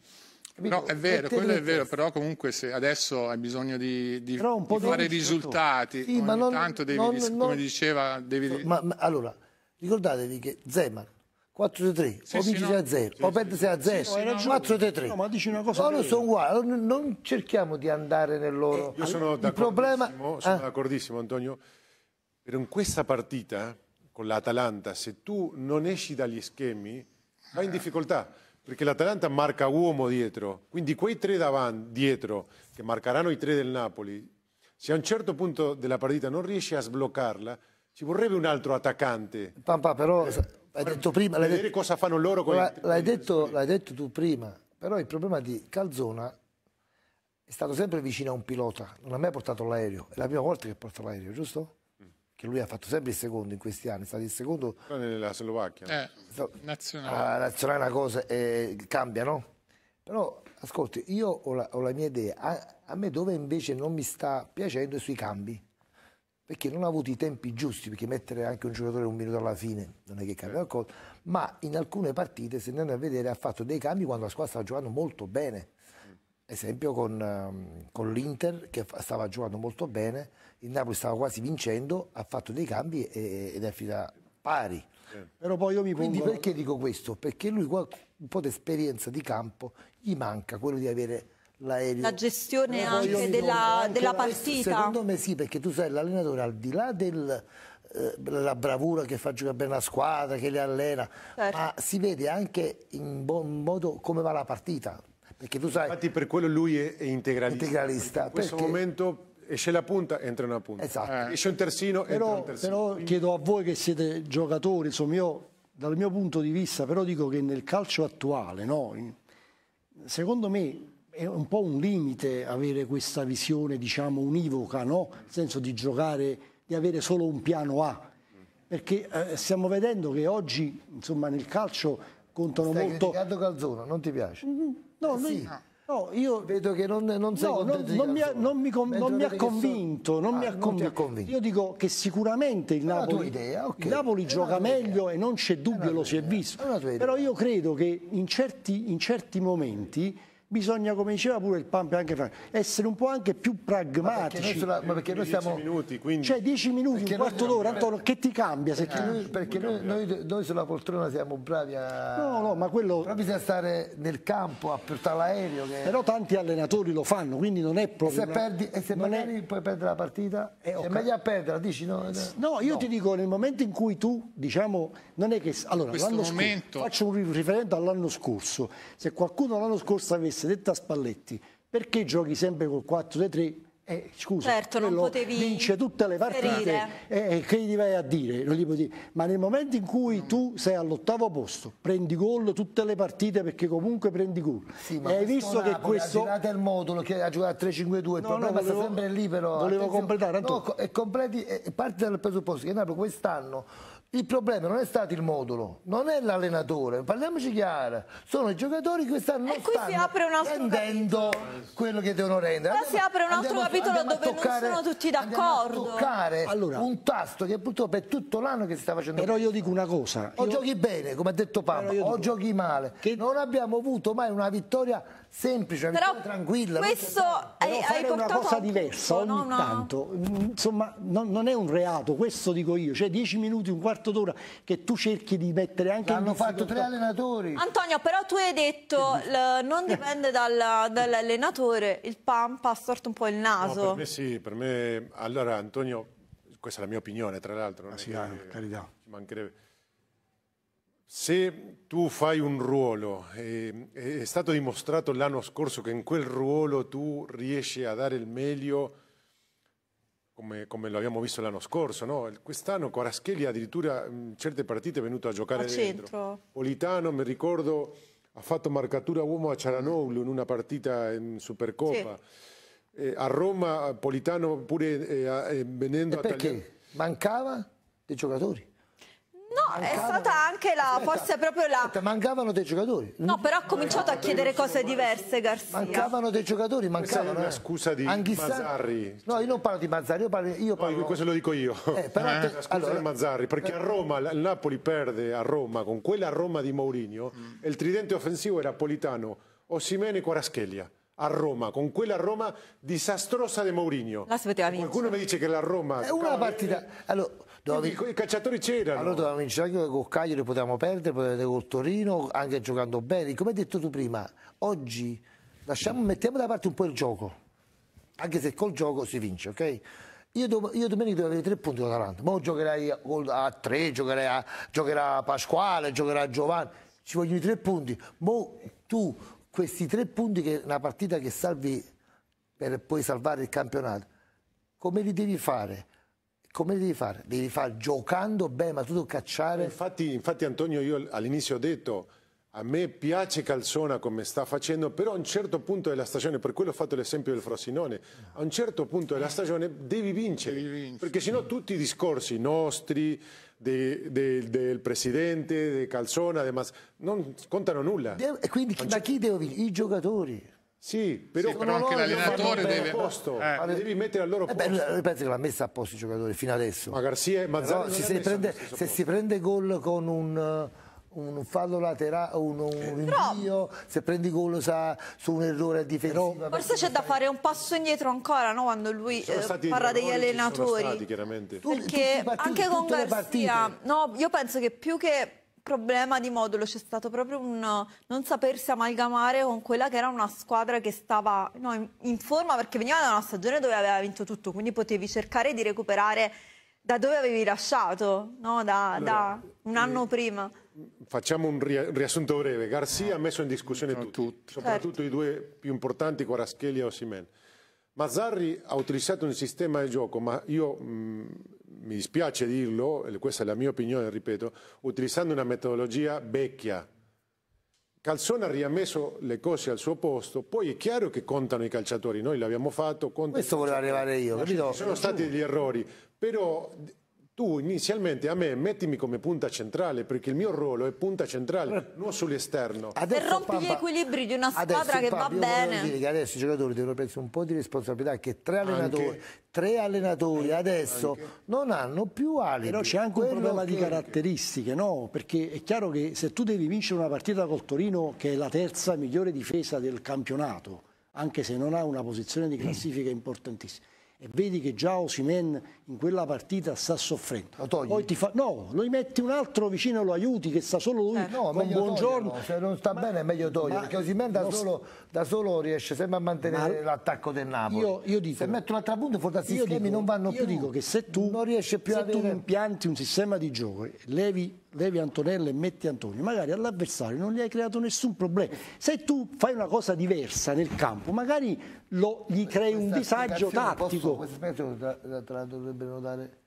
No, è vero, quello è vero, però comunque se adesso hai bisogno di, di, di fare risultati, sì, ma non, tanto devi, non, come diceva... Devi... Ma, ma, allora, ricordatevi che Zeman 4 su 3, sì, o vinci sì, no. a 0, sì, o perdi 6 a 0, 4 su 3. No, ma dici una cosa. Loro vera. sono uguali, non cerchiamo di andare nel loro. Io sono d'accordissimo, problema... sono ah. d'accordissimo Antonio, però in questa partita eh, con l'Atalanta, se tu non esci dagli schemi, vai in difficoltà. Perché l'Atalanta marca uomo dietro, quindi quei tre davanti, dietro, che marcheranno i tre del Napoli, se a un certo punto della partita non riesci a sbloccarla, ci vorrebbe un altro attaccante. Pampa, però eh hai detto prima, l'hai vedere detto, cosa fanno loro con l'hai, detto, l'hai detto tu prima, però il problema di Calzona è stato sempre vicino a un pilota, non ha mai portato l'aereo, è la prima volta che porta l'aereo, giusto? Mm. che lui ha fatto sempre il secondo in questi anni, è stato il secondo... Nella Slovacchia. Eh, nazionale. La ah, nazionale è una cosa, eh, cambia, no? Però, ascolti, io ho la, ho la mia idea, a, a, me dove invece non mi sta piacendo è sui cambi perché non ha avuto i tempi giusti, perché mettere anche un giocatore un minuto alla fine non è che cambia eh. qualcosa, ma in alcune partite, se andiamo a vedere, ha fatto dei cambi quando la squadra stava giocando molto bene. Esempio con, ehm, con l'Inter che stava giocando molto bene, il Napoli stava quasi vincendo, ha fatto dei cambi ed è finita pari. Eh. Però poi io mi Quindi pongo... perché dico questo? Perché lui un po' di esperienza di campo gli manca quello di avere la gestione eh, no, anche, della, anche della partita? Secondo me sì, perché tu sai, l'allenatore al di là della eh, la bravura che fa giocare bene la squadra, che le allena, certo. ma si vede anche in buon modo come va la partita. Perché tu sai, Infatti per quello lui è, integralista. integralista in questo perché... momento esce la punta, entra una punta. Esatto. Eh. Esce un terzino, però, entra un terzino. Però chiedo a voi che siete giocatori, insomma io dal mio punto di vista però dico che nel calcio attuale, no, secondo me è un po' un limite avere questa visione diciamo univoca, no? nel senso di giocare, di avere solo un piano A, perché eh, stiamo vedendo che oggi insomma, nel calcio contano Stai molto... Stai Calzona, non ti piace? Mm -hmm. No, eh sì. No, io vedo che non, non sei no, non, non, mi ha, non mi, non mi ha convinto, sono... non ah, mi ha convinto. convinto. Io dico che sicuramente il Napoli, idea, okay. il Napoli gioca meglio idea. e non c'è dubbio, lo si è visto. Però io credo che in certi, in certi momenti bisogna, come diceva pure il Pampe, anche essere un po' anche più pragmatici. Ma perché noi, ma perché noi siamo... minuti, quindi... Cioè 10 minuti, perché un quarto d'ora, Antonio, che ti cambia? Se perché, noi, perché noi, noi, noi, sulla poltrona siamo bravi a... No, no, ma quello... Però bisogna stare nel campo, a portare l'aereo. Che... Però tanti allenatori lo fanno, quindi non è proprio... E se, una... perdi, e se magari è... puoi perdere la partita, eh, okay. è meglio a perderla, dici no? No, io no. ti dico, nel momento in cui tu, diciamo, non è che... Allora, l'anno momento... scorso, faccio un riferimento all'anno scorso, se qualcuno l'anno scorso avesse avesse detto a Spalletti perché giochi sempre col 4-3 eh, scusa, certo, non potevi vince tutte le partite eh, eh che gli vai a dire? dire? Ma nel momento in cui mm. tu sei all'ottavo posto, prendi gol tutte le partite perché comunque prendi gol. Sì, e hai visto Napoli che questo... Ha il modulo, che ha giocato a 3-5-2, no, il problema no, volevo, sempre lì però. Volevo completare. Antonio. No, e, completi, e parte dal presupposto che Napoli quest'anno il problema non è stato il modulo, non è l'allenatore, parliamoci chiaro, sono i giocatori che stanno rendendo quello che devono rendere. Qua si apre un altro capitolo dove toccare, non sono tutti d'accordo. toccare allora, un tasto che purtroppo è tutto l'anno che si sta facendo. Però io dico una cosa. O io... giochi bene, come ha detto Paolo, o dico, giochi male. Che... Non abbiamo avuto mai una vittoria semplice, però tranquilla. Questo è una cosa diversa punto, ogni no, tanto, no. insomma, non, non, è un reato, questo dico io, cioè dieci minuti, un quarto d'ora che tu cerchi di mettere anche L'hanno in fatto tre allenatori. Antonio, però tu hai detto l, non dipende dal, dall'allenatore, il Pampa ha storto un po' il naso. No, per me sì, per me allora Antonio questa è la mia opinione, tra l'altro, ah, sì, che, ah, carità. ci mancherebbe se tu fai un ruolo, eh, è stato dimostrato l'anno scorso che in quel ruolo tu riesci a dare il meglio, come, come lo abbiamo visto l'anno scorso, no? quest'anno Coraschelli addirittura in certe partite è venuto a giocare a dentro. Centro. Politano, mi ricordo, ha fatto marcatura uomo a Ciaranoglu in una partita in Supercoppa. Sì. Eh, a Roma Politano pure eh, eh venendo e a Perché? Mancava dei giocatori. No, Mancavano... è stata anche la, aspetta, forse proprio la... mancavano dei giocatori. No, però ha cominciato a chiedere cose diverse Garcia. Mancavano dei giocatori, mancavano... una eh. scusa di Anghissano... Mazzarri. No, io non parlo di Mazzarri, io parlo... Io parlo... No, questo lo dico io. Eh, però... eh, scusa allora... di Mazzarri, perché a eh. Roma, il Napoli perde a Roma, con quella Roma di Mourinho, mm. il tridente offensivo era Politano, Ossimene e Quaraschelia a Roma, con quella Roma disastrosa di Mourinho. Qualcuno mi dice che la Roma... È una partita... Allora, Dovevi... I calciatori c'erano. Allora dovevamo vincere anche con Cagliari, potevamo perdere, potevamo col Torino, anche giocando bene. Come hai detto tu prima, oggi lasciamo, mettiamo da parte un po' il gioco, anche se col gioco si vince, ok? Io, dom io domenica devo avere tre punti con l'Atalanta, ma giocherai a tre, giocherai a, giocherà Pasquale, giocherà a Giovanni, ci vogliono i tre punti. Mo tu questi tre punti che è una partita che salvi per poi salvare il campionato, come li devi fare? come devi fare? Devi fare giocando bene, ma tu cacciare. Eh, infatti, infatti, Antonio, io all'inizio ho detto. A me piace Calzona come sta facendo, però a un certo punto della stagione, per quello ho fatto l'esempio del Frosinone, a un certo punto della eh. stagione devi vincere, devi vincere. perché sennò tutti i discorsi nostri, de, de, del presidente, di de Calzona, de Mas, non contano nulla. e quindi ma chi devo vincere? I giocatori. Sì, però, sì, però anche l'allenatore deve... Posto. Eh. Le devi mettere al loro eh posto. Eh beh, ripeto che l'ha messa a posto i giocatori fino adesso. Ma Garcia e Mazzani se, prende, se si prende gol con un un fallo laterale, un, un eh. rinvio, se prendi gol sa, su un errore difensivo. Però, forse c'è da fare un passo indietro ancora no? quando lui eh, parla degli allenatori. Stati, chiaramente. Perché tu, tu, tu, anche con Garzia, no, io penso che più che problema di modulo c'è stato proprio un non sapersi amalgamare con quella che era una squadra che stava no, in, in, forma perché veniva da una stagione dove aveva vinto tutto, quindi potevi cercare di recuperare da dove avevi lasciato, no? da, allora, da, un anno eh, prima. Facciamo un riassunto breve. Garcia ha messo in discussione tutti, tutti, soprattutto certo. i due più importanti, Coraschelli e Osimen. Mazzarri ha utilizzato un sistema di gioco, ma io... Mh, mi dispiace dirlo, questa è la mia opinione, ripeto, utilizzando una metodologia vecchia. Calzone ha riammesso le cose al suo posto, poi è chiaro che contano i calciatori, noi l'abbiamo fatto. Questo volevo arrivare io, capito? Ci sono stati degli errori, però tu inizialmente a me mettimi come punta centrale perché il mio ruolo è punta centrale, non sull'esterno. Per rompere gli equilibri di una squadra che Pampa, va bene. adesso i giocatori devono prendersi un po' di responsabilità che tre allenatori, anche, tre allenatori adesso anche. non hanno più ali. Però c'è anche Quello un problema che... di caratteristiche, no? Perché è chiaro che se tu devi vincere una partita col Torino che è la terza migliore difesa del campionato, anche se non ha una posizione di classifica importantissima, e vedi che già Osimen in quella partita sta soffrendo. Lo togli? Poi ti fa, no, lo metti un altro vicino, lo aiuti che sta solo lui eh, no, con buongiorno. Toglierlo. Se cioè, non sta ma, bene è meglio togliere, perché Osimen da, solo, da solo riesce sempre a mantenere l'attacco del Napoli. Io, io dico, se metto un altro punto forse i schemi dico, non vanno io più. Io dico che se tu, non riesci più se a avere... tu impianti un sistema di gioco, levi levi Antonella e metti Antonio, magari all'avversario non gli hai creato nessun problema. Se tu fai una cosa diversa nel campo, magari lo, gli crei un disagio tattico. Posso, questa spiegazione te la dovrebbero dare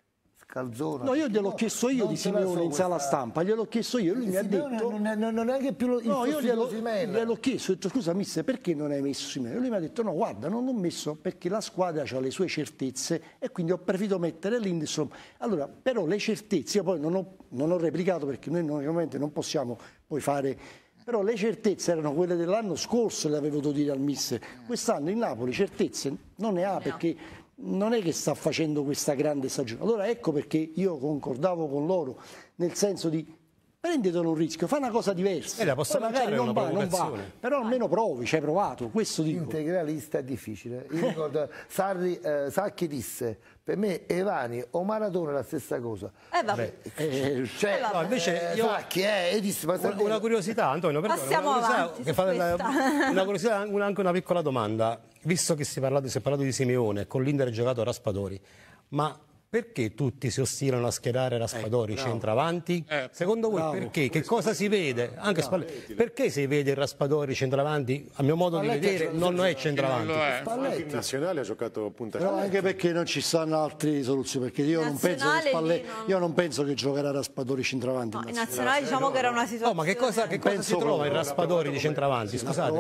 Calzona. No, io gliel'ho chiesto io di Simeone so in sala stampa, gliel'ho chiesto io, lui mi ha detto... Non non è neanche più lo, No, io gliel'ho, gliel'ho chiesto, ho detto scusa mister, perché non hai messo Simeone? Lui mi ha detto no, guarda, non l'ho messo perché la squadra ha le sue certezze e quindi ho preferito mettere Lindstrom. Allora, però le certezze, io poi non ho, non ho replicato perché noi ovviamente non possiamo poi fare però le certezze erano quelle dell'anno scorso, le avevo dovuto dire al mister. Quest'anno in Napoli certezze non ne ha perché non è che sta facendo questa grande stagione. Allora ecco perché io concordavo con loro, nel senso di prendetelo un rischio, fa una cosa diversa. E eh, la posso magari non va, non va, però almeno provi, ci hai provato, questo dico. Integralista è difficile. Io ricordo, Sarri, eh, Sacchi disse, per me Evani o Maradona è la stessa cosa. Eh vabbè. Eh, eh, eh, cioè, eh, no, invece io... Sacchi, eh, disse, ma una, una curiosità, Antonio, perdona, Passiamo una curiosità, avanti, che fa la, una curiosità, anche una piccola domanda visto che si, parlato, si è parlato di Simeone, con l'Inter ha giocato Raspadori, ma perché tutti si ostinano a schierare Raspadori eh, ecco, centravanti? Eh, Secondo voi bravo, perché? Che cosa si vede? Anche Spalletti. Perché si vede Raspadori centravanti? A mio modo Spalletti di vedere non è centravanti. Non in nazionale ha giocato punta Però anche perché non ci stanno altre soluzioni, perché io non, Spalletti, non... io non penso che giocherà Raspadori centravanti. No, in nazionale, nazionale diciamo no. che era una situazione. No, ma che cosa, che cosa si trova in Raspadori di centravanti? Scusate,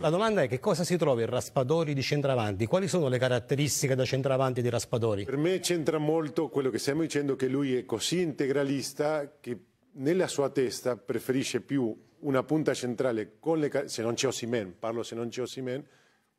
la domanda è che cosa si trova in Raspadori di centravanti? Quali sono le caratteristiche da centravanti di Raspadori? Per me c'entra molto quello che stiamo dicendo, che lui è così integralista che nella sua testa preferisce più una punta centrale con le se non c'è Osimen, parlo se non c'è Osimen,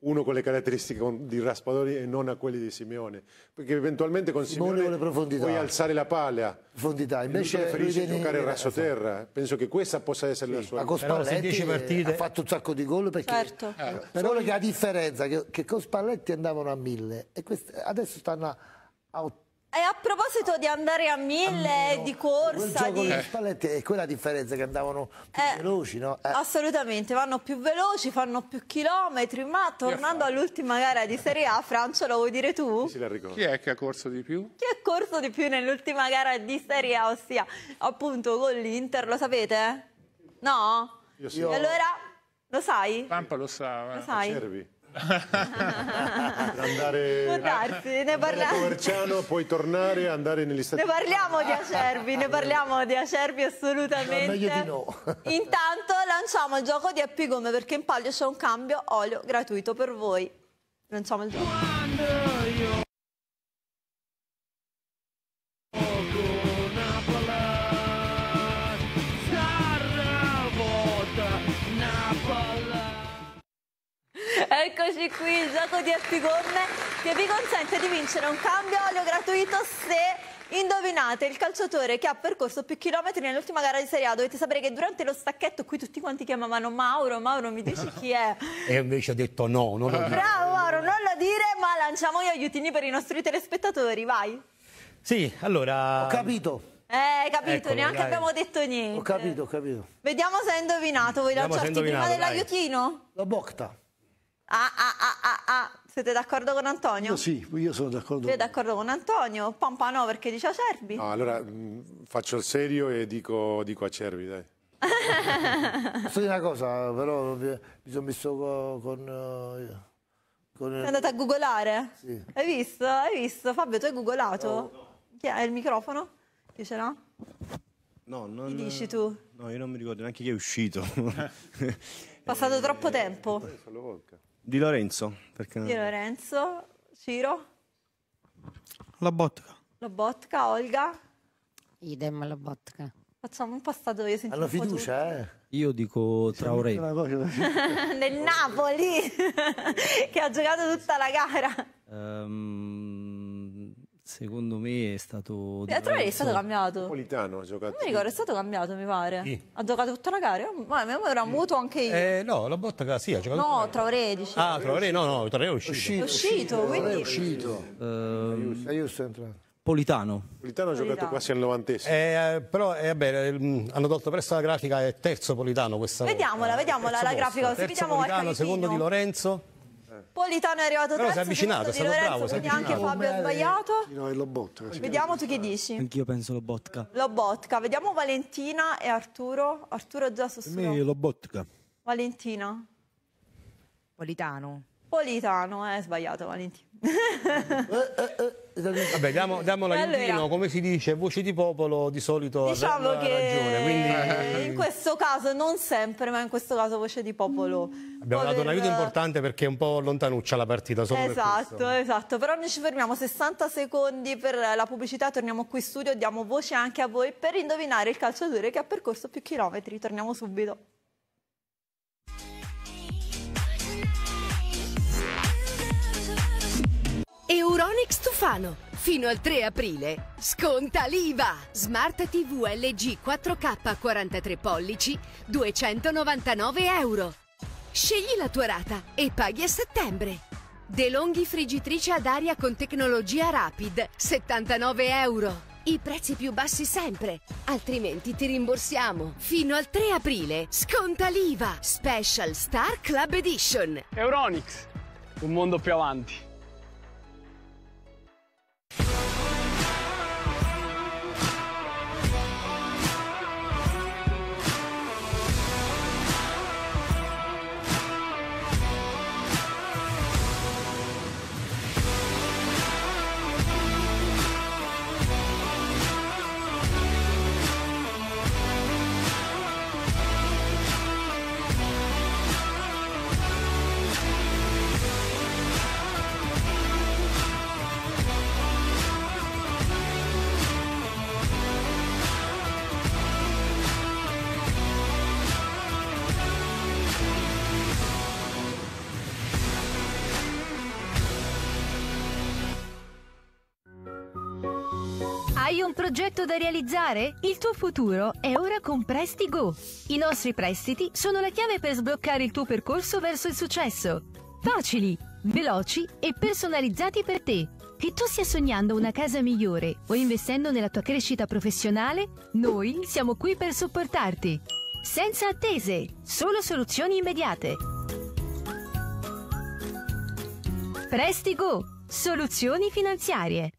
uno con le caratteristiche di Raspadori e non a quelli di Simeone, perché eventualmente con Simeone puoi alzare la palla. Profondità, invece lui preferisce lui giocare raso terra. Penso che questa possa essere sì, la sua. Ma con Spalletti partite... ha fatto un sacco di gol perché certo. eh. però la differenza è che, che con Spalletti andavano a mille e queste, adesso stanno a Ah, Out oh. e a proposito di andare a mille Almeno, di corsa, quel gioco di... spallette è quella la differenza che andavano più eh, veloci, no? Eh. Assolutamente, vanno più veloci, fanno più chilometri, ma tornando all'ultima gara di Serie A, Francia, lo vuoi dire tu? Chi, Chi è che ha corso di più? Chi ha corso di più nell'ultima gara di Serie A, ossia appunto con l'Inter, lo sapete? No? Io sì. E Allora, lo sai? Pampa lo sa, eh. lo sai? Cervi. andare Può darsi, ne parliamo. a Coverciano, poi tornare e andare negli Stati Uniti. Ne parliamo di Acerbi, ne parliamo di Acerbi assolutamente. Ma meglio di no. Intanto lanciamo il gioco di Happy perché in palio c'è un cambio olio gratuito per voi. Lanciamo il gioco. Wonder! Eccoci qui, il gioco di Effigomme che vi consente di vincere un cambio olio gratuito se indovinate il calciatore che ha percorso più chilometri nell'ultima gara di Serie A. Dovete sapere che durante lo stacchetto qui tutti quanti chiamavano Mauro, Mauro mi dici chi è? E invece ho detto no, non lo dire. Bravo Mauro, non lo dire ma lanciamo gli aiutini per i nostri telespettatori, vai. Sì, allora... Ho capito. Eh, capito, Eccolo, neanche dai. abbiamo detto niente. Ho capito, ho capito. Vediamo se hai indovinato, vuoi Vediamo lanciarti indovinato, prima dell'aiutino? La bocta. Ah, ah, ah, ah, ah. Siete d'accordo con Antonio? Io sì, io sono d'accordo. Siete d'accordo con Antonio? Pompa no perché dice Acerbi. No, allora mh, mm, faccio il serio e dico, dico Acerbi, dai. Posso dire una cosa, però mi, sono messo con... con, eh, con Sei andata a googolare? Sì. Hai visto? Hai visto? Fabio, tu hai googolato? Oh, no. Chi è il microfono? Chi ce l'ha? No, non... Chi dici tu? No, io non mi ricordo neanche chi è uscito. Passato troppo tempo. Solo eh, vodka. Di Lorenzo. Perché... Di Lorenzo, Ciro. La Botca. La Botca, Olga. Idem la Botca. Facciamo un passato io sentiamo. Alla fiducia, eh? Io dico Traoré. Nel Napoli, che ha giocato tutta la gara. Um, Secondo me è stato. E Traore è stato cambiato. Napolitano ha giocato. Non mi ricordo, è stato cambiato, mi pare. Sì. Ha giocato tutta la gara. Ma era sì. muto anche io. Eh, no, la botta sì, ha giocato. No, Traoré dice. Ah, Traoré, no, no, Traoré è uscito. È uscito, quindi. Ehm, è uscito. Uh, Aiusto è entrato. Politano. Politano ha giocato quasi al 90 eh, eh, Però eh, vabbè, ehm, hanno tolto presto la grafica, è terzo Politano questa Vediamola, volta. vediamola terzo la posto. grafica. Terzo vediamo Politano, secondo di Lorenzo. Napolitano è arrivato Però terzo. si è avvicinato, è stato bravo. Si anche Fabio ha sbagliato. No, è Lobotka. Vediamo tu che dici. Anch'io penso Lobotka. Lobotka. Vediamo Valentina e Arturo. Arturo già sussurrò. Me Lobotka. Valentina. Politano. Politano, eh, sbagliato Valentina. eh, eh, eh. Vabbè, diamo, diamo la allora, come si dice, voci di popolo di solito diciamo che ragione, quindi... in questo caso non sempre, ma in questo caso voce di popolo. Abbiamo dato per... un aiuto importante perché è un po' lontanuccia la partita, Esatto, per esatto, però noi ci fermiamo 60 secondi per la pubblicità, torniamo qui in studio, diamo voce anche a voi per indovinare il calciatore che ha percorso più chilometri. Torniamo subito. Euronic Tufano. Fino al 3 aprile sconta l'IVA! Smart TV LG 4K 43 pollici 299 euro. Scegli la tua rata e paghi a settembre. De Longhi friggitrice ad aria con tecnologia Rapid 79 euro. I prezzi più bassi sempre, altrimenti ti rimborsiamo. Fino al 3 aprile sconta l'IVA. Special Star Club Edition. Euronix, un mondo più avanti. progetto da realizzare? Il tuo futuro è ora con PrestiGo. I nostri prestiti sono la chiave per sbloccare il tuo percorso verso il successo. Facili, veloci e personalizzati per te. Che tu stia sognando una casa migliore o investendo nella tua crescita professionale, noi siamo qui per supportarti. Senza attese, solo soluzioni immediate. PrestiGo, soluzioni finanziarie.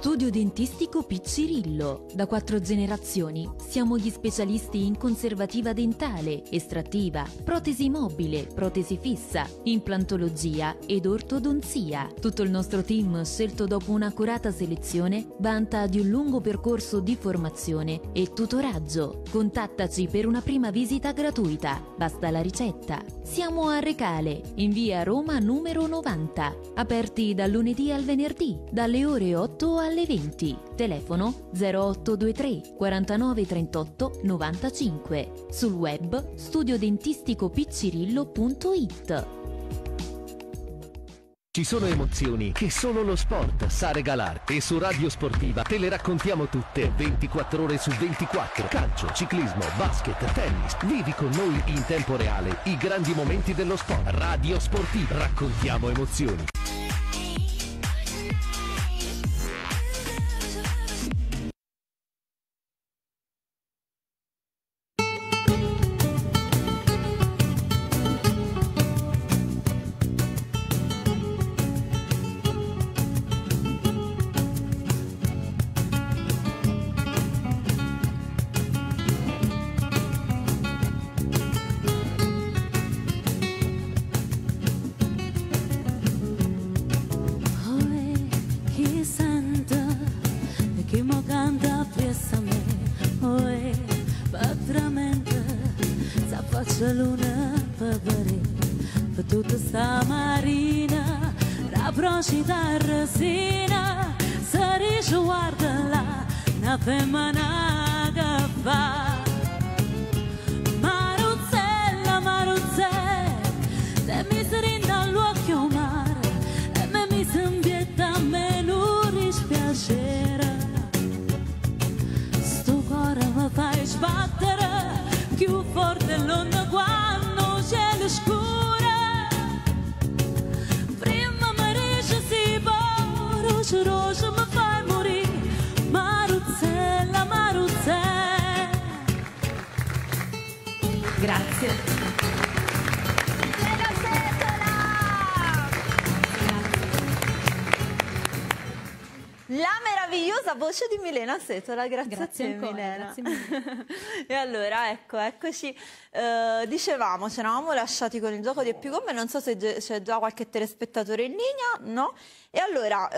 Studio dentistico Piccirillo. Da quattro generazioni siamo gli specialisti in conservativa dentale, estrattiva, protesi mobile, protesi fissa, implantologia ed ortodonzia. Tutto il nostro team, scelto dopo un'accurata selezione, vanta di un lungo percorso di formazione e tutoraggio. Contattaci per una prima visita gratuita. Basta la ricetta. Siamo a Recale, in via Roma numero 90. Aperti dal lunedì al venerdì, dalle ore 8 alle alle 20. Telefono 0823 4938 95. Sul web studiodentisticopiccirillo.it. Ci sono emozioni che solo lo sport sa regalare e su Radio Sportiva te le raccontiamo tutte 24 ore su 24. Calcio, ciclismo, basket, tennis. Vivi con noi in tempo reale i grandi momenti dello sport. Radio Sportiva, raccontiamo emozioni. și de răsină Sărișoar de la n voce di Milena Setola, grazie, grazie a te ancora, Milena. Grazie mille. e allora, ecco, eccoci. Uh, dicevamo, ci eravamo lasciati con il gioco di più gomme, non so se c'è già qualche telespettatore in linea, no? E allora,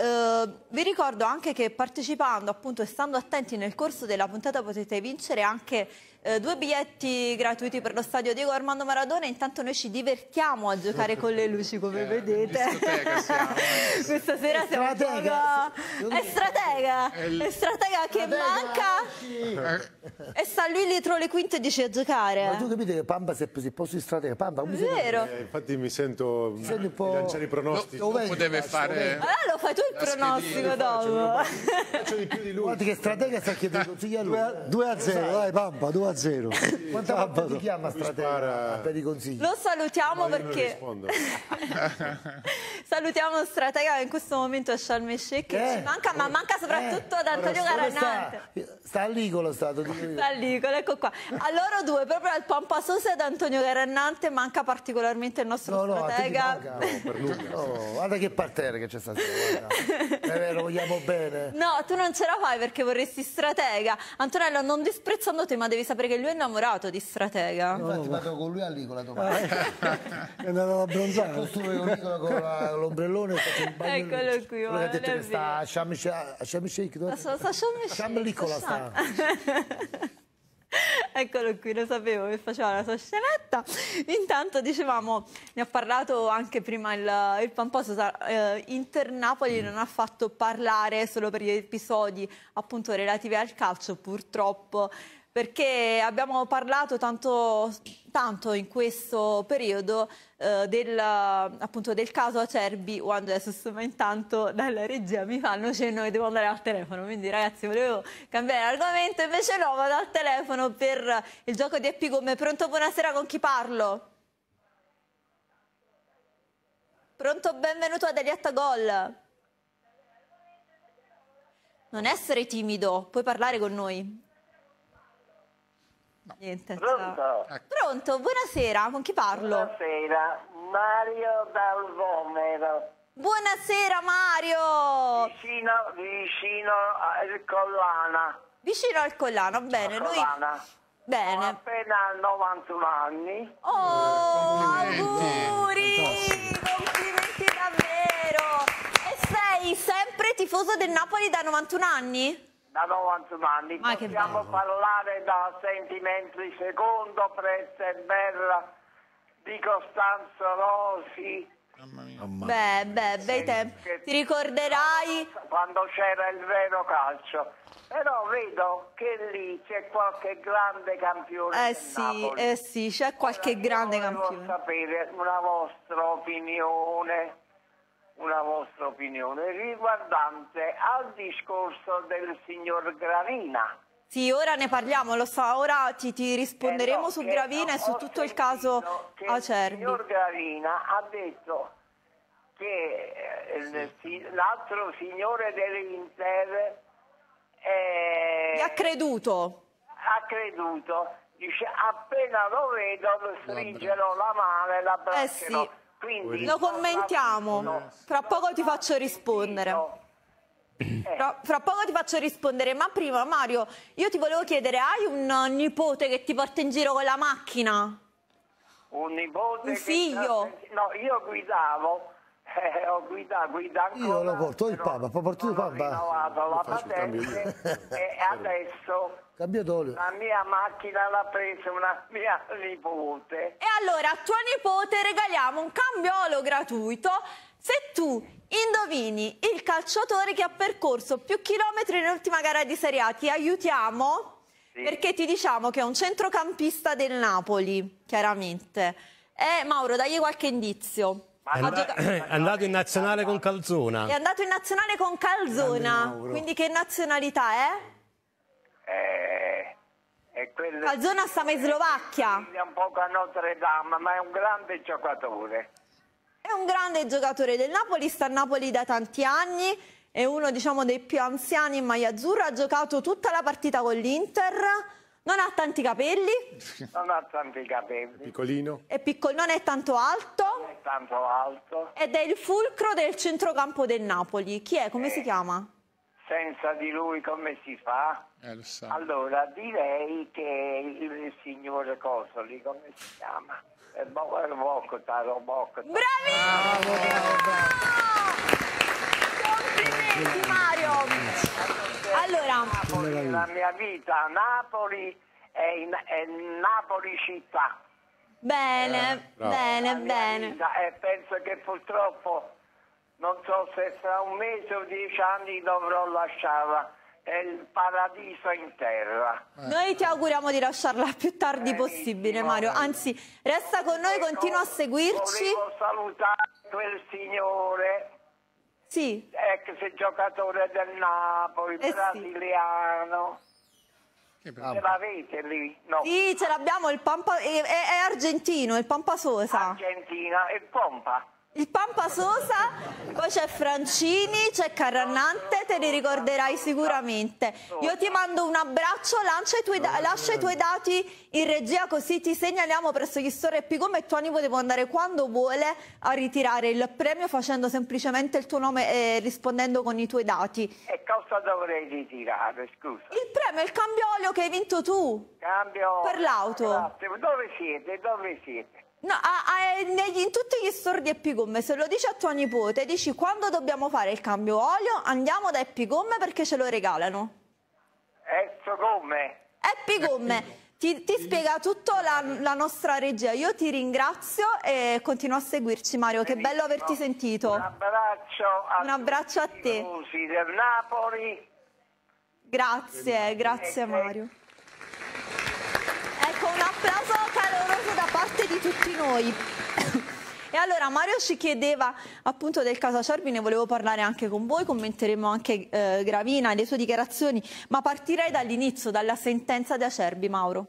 eh, vi ricordo anche che partecipando, appunto, e stando attenti nel corso della puntata potete vincere anche eh, due biglietti gratuiti per lo stadio Diego Armando Maradona. Intanto noi ci divertiamo a giocare con le luci, come eh, vedete. Eh. Questa sera siamo a gioco. È stratega. È stratega che manca. Eh. E sta lui dietro le quinte e dice a giocare. Ma tu capite che Pampa si è preso il posto di stratega. Pampa, come Vero. Eh, infatti mi sento, sento un po'... lanciare i pronostici. No, deve fare allora lo fai tu il pronostico dopo. Faccio di più di lui. Guardi che stratega sta chiedendo consigli a lui. 2 a 0, esatto. dai Pampa, 2 a 0. Quanta volta ti chiama stratega Per i consigli? Lo salutiamo perché... Salutiamo stratega in questo momento a Shalm Sheikh che eh, ci manca, ma eh, manca soprattutto ad eh. Antonio Garannante. Sta lì con stato di Sta lì, ecco qua. A loro due, proprio al Pampa Sosa e ad Antonio Garannante manca particolarmente il nostro stratega. No, no, per lui. Oh, guarda che parterre che c'è stato abbastanza. È vero, vogliamo bene. No, tu non ce la fai perché vorresti stratega. Antonello, non disprezzando te, ma devi sapere che lui è innamorato di stratega. No, Infatti vado con lui a Licola domani. Ah, ecco. È andato a bronzare. Costume con Licola con l'ombrellone. Eccolo qui. Lui ha detto che sta a Sham Sheikh. Sta a Sham Licola. Eccolo qui, lo sapevo che faceva la sua scenetta. Intanto dicevamo, ne ha parlato anche prima il, il Pamposo, eh, Inter Napoli mm. non ha fatto parlare solo per gli episodi appunto relativi al calcio, purtroppo perché abbiamo parlato tanto, tanto in questo periodo eh, del, appunto, del, caso Acerbi Juan Jesus, ma intanto dalla regia mi fanno cenno cioè, che devo andare al telefono, quindi ragazzi volevo cambiare argomento, invece no, vado al telefono per il gioco di Epigome. Pronto, buonasera, con chi parlo? Pronto, benvenuto ad Elietta Gol. Non essere timido, puoi parlare con noi. No. Niente. Pronto? Ecco. Pronto? buonasera, con chi parlo? Buonasera, Mario Dal Vomero. Buonasera Mario! Vicino, vicino al Collana. Vicino al Collana, bene. Lui... Bene. Ho appena 91 anni. Oh, complimenti. auguri! Complimenti davvero! E sei sempre tifoso del Napoli da 91 anni? da 90 anni. Ma Possiamo parlare da sentimenti secondo e bella di Costanzo Rosi. Beh, beh, bei tempi. Ti ricorderai quando c'era il vero calcio. Però vedo che lì c'è qualche grande campione. Eh sì, eh sì, c'è qualche Ora grande campione. Volevo sapere una vostra opinione una vostra opinione riguardante al discorso del signor Gravina. Sì, ora ne parliamo, lo so, ora ti, ti risponderemo eh no, su Gravina e su tutto il caso Acerbi. Il signor Gravina ha detto che eh, sì. l'altro signore dell'Inter è... Eh, ha creduto. Ha creduto. Dice, appena lo vedo stringelo la mano e l'abbraccerò. Eh sì. Quindi, lo commentiamo, no. tra poco ti faccio rispondere. Eh. Fra, fra, poco ti faccio rispondere, ma prima Mario, io ti volevo chiedere, hai un nipote che ti porta in giro con la macchina? Un nipote? Un figlio? Che... No, io guidavo, eh, ho guidato, guida ancora. Io lo porto, il Papa, ho portato il Papa. Ho rinnovato la patente e adesso Cambiatore. La mia macchina l'ha presa una mia nipote. E allora a tua nipote regaliamo un cambiolo gratuito se tu indovini il calciatore che ha percorso più chilometri nell'ultima gara di Serie A. Ti aiutiamo? Sì. Perché ti diciamo che è un centrocampista del Napoli, chiaramente. Eh, Mauro, dagli qualche indizio. È, è, andato in nazionale con Calzona. È andato in nazionale con Calzona. Quindi che nazionalità è? Eh, è quello Calzona sta in Slovacchia. Un po' a Notre Dame, ma è un grande giocatore. È un grande giocatore del Napoli, sta a Napoli da tanti anni, è uno diciamo, dei più anziani in maglia azzurra, ha giocato tutta la partita con l'Inter, non ha tanti capelli. Non ha tanti capelli. piccolino. È piccol non è tanto alto. Non è tanto alto. Ed è il fulcro del centrocampo del Napoli. Chi è? Come eh. si chiama? senza di lui come si fa? Eh, so. Allora direi che il signore Cosoli, come si chiama? Robocota, eh, eh, Robocota. Bravissimo! Complimenti Mario! Allora... Napoli, la mia vita, a Napoli è, in, è Napoli città. Bene, eh, bene, bene. e penso che purtroppo non so se fra un mese o dieci anni dovrò lasciarla. È il paradiso in terra. Eh. Noi ti auguriamo di lasciarla più tardi eh, possibile, Mario. Anzi, resta con noi, continua a seguirci. Volevo salutare quel signore. Sì. Ex giocatore del Napoli, eh, brasiliano. Sì. Ce l'avete lì? No. Sì, ce l'abbiamo, il Pampa, eh, è, è, argentino, il Pampa Sosa. Argentina, e Pampa. Il Pampa Sosa, poi c'è Francini, c'è Carrannante, te li ricorderai sicuramente. Io ti mando un abbraccio, i tuoi, lascia i tuoi dati in regia così ti segnaliamo presso gli store e Picom e tuo nipote devo andare quando vuole a ritirare il premio facendo semplicemente il tuo nome e rispondendo con i tuoi dati. E cosa dovrei ritirare, scusa? Il premio, il cambio olio che hai vinto tu. Cambio. Per l'auto. Dove siete? Dove siete? No, a, a, negli, in tutti gli stordi di se lo dici a tua nipote, dici quando dobbiamo fare il cambio olio, andiamo da Epicom perché ce lo regalano. Epicom. Epicom. Ti, ti spiega tutto la, la, nostra regia. Io ti ringrazio e continua a seguirci Mario, Benissimo. che bello averti sentito. Un abbraccio a, Un abbraccio a te. Del Napoli. Grazie, grazie Mario. di tutti noi. E allora Mario ci chiedeva appunto del caso Acerbi, ne volevo parlare anche con voi, commenteremo anche eh, Gravina e le sue dichiarazioni, ma partirei dall'inizio, dalla sentenza di Acerbi, Mauro.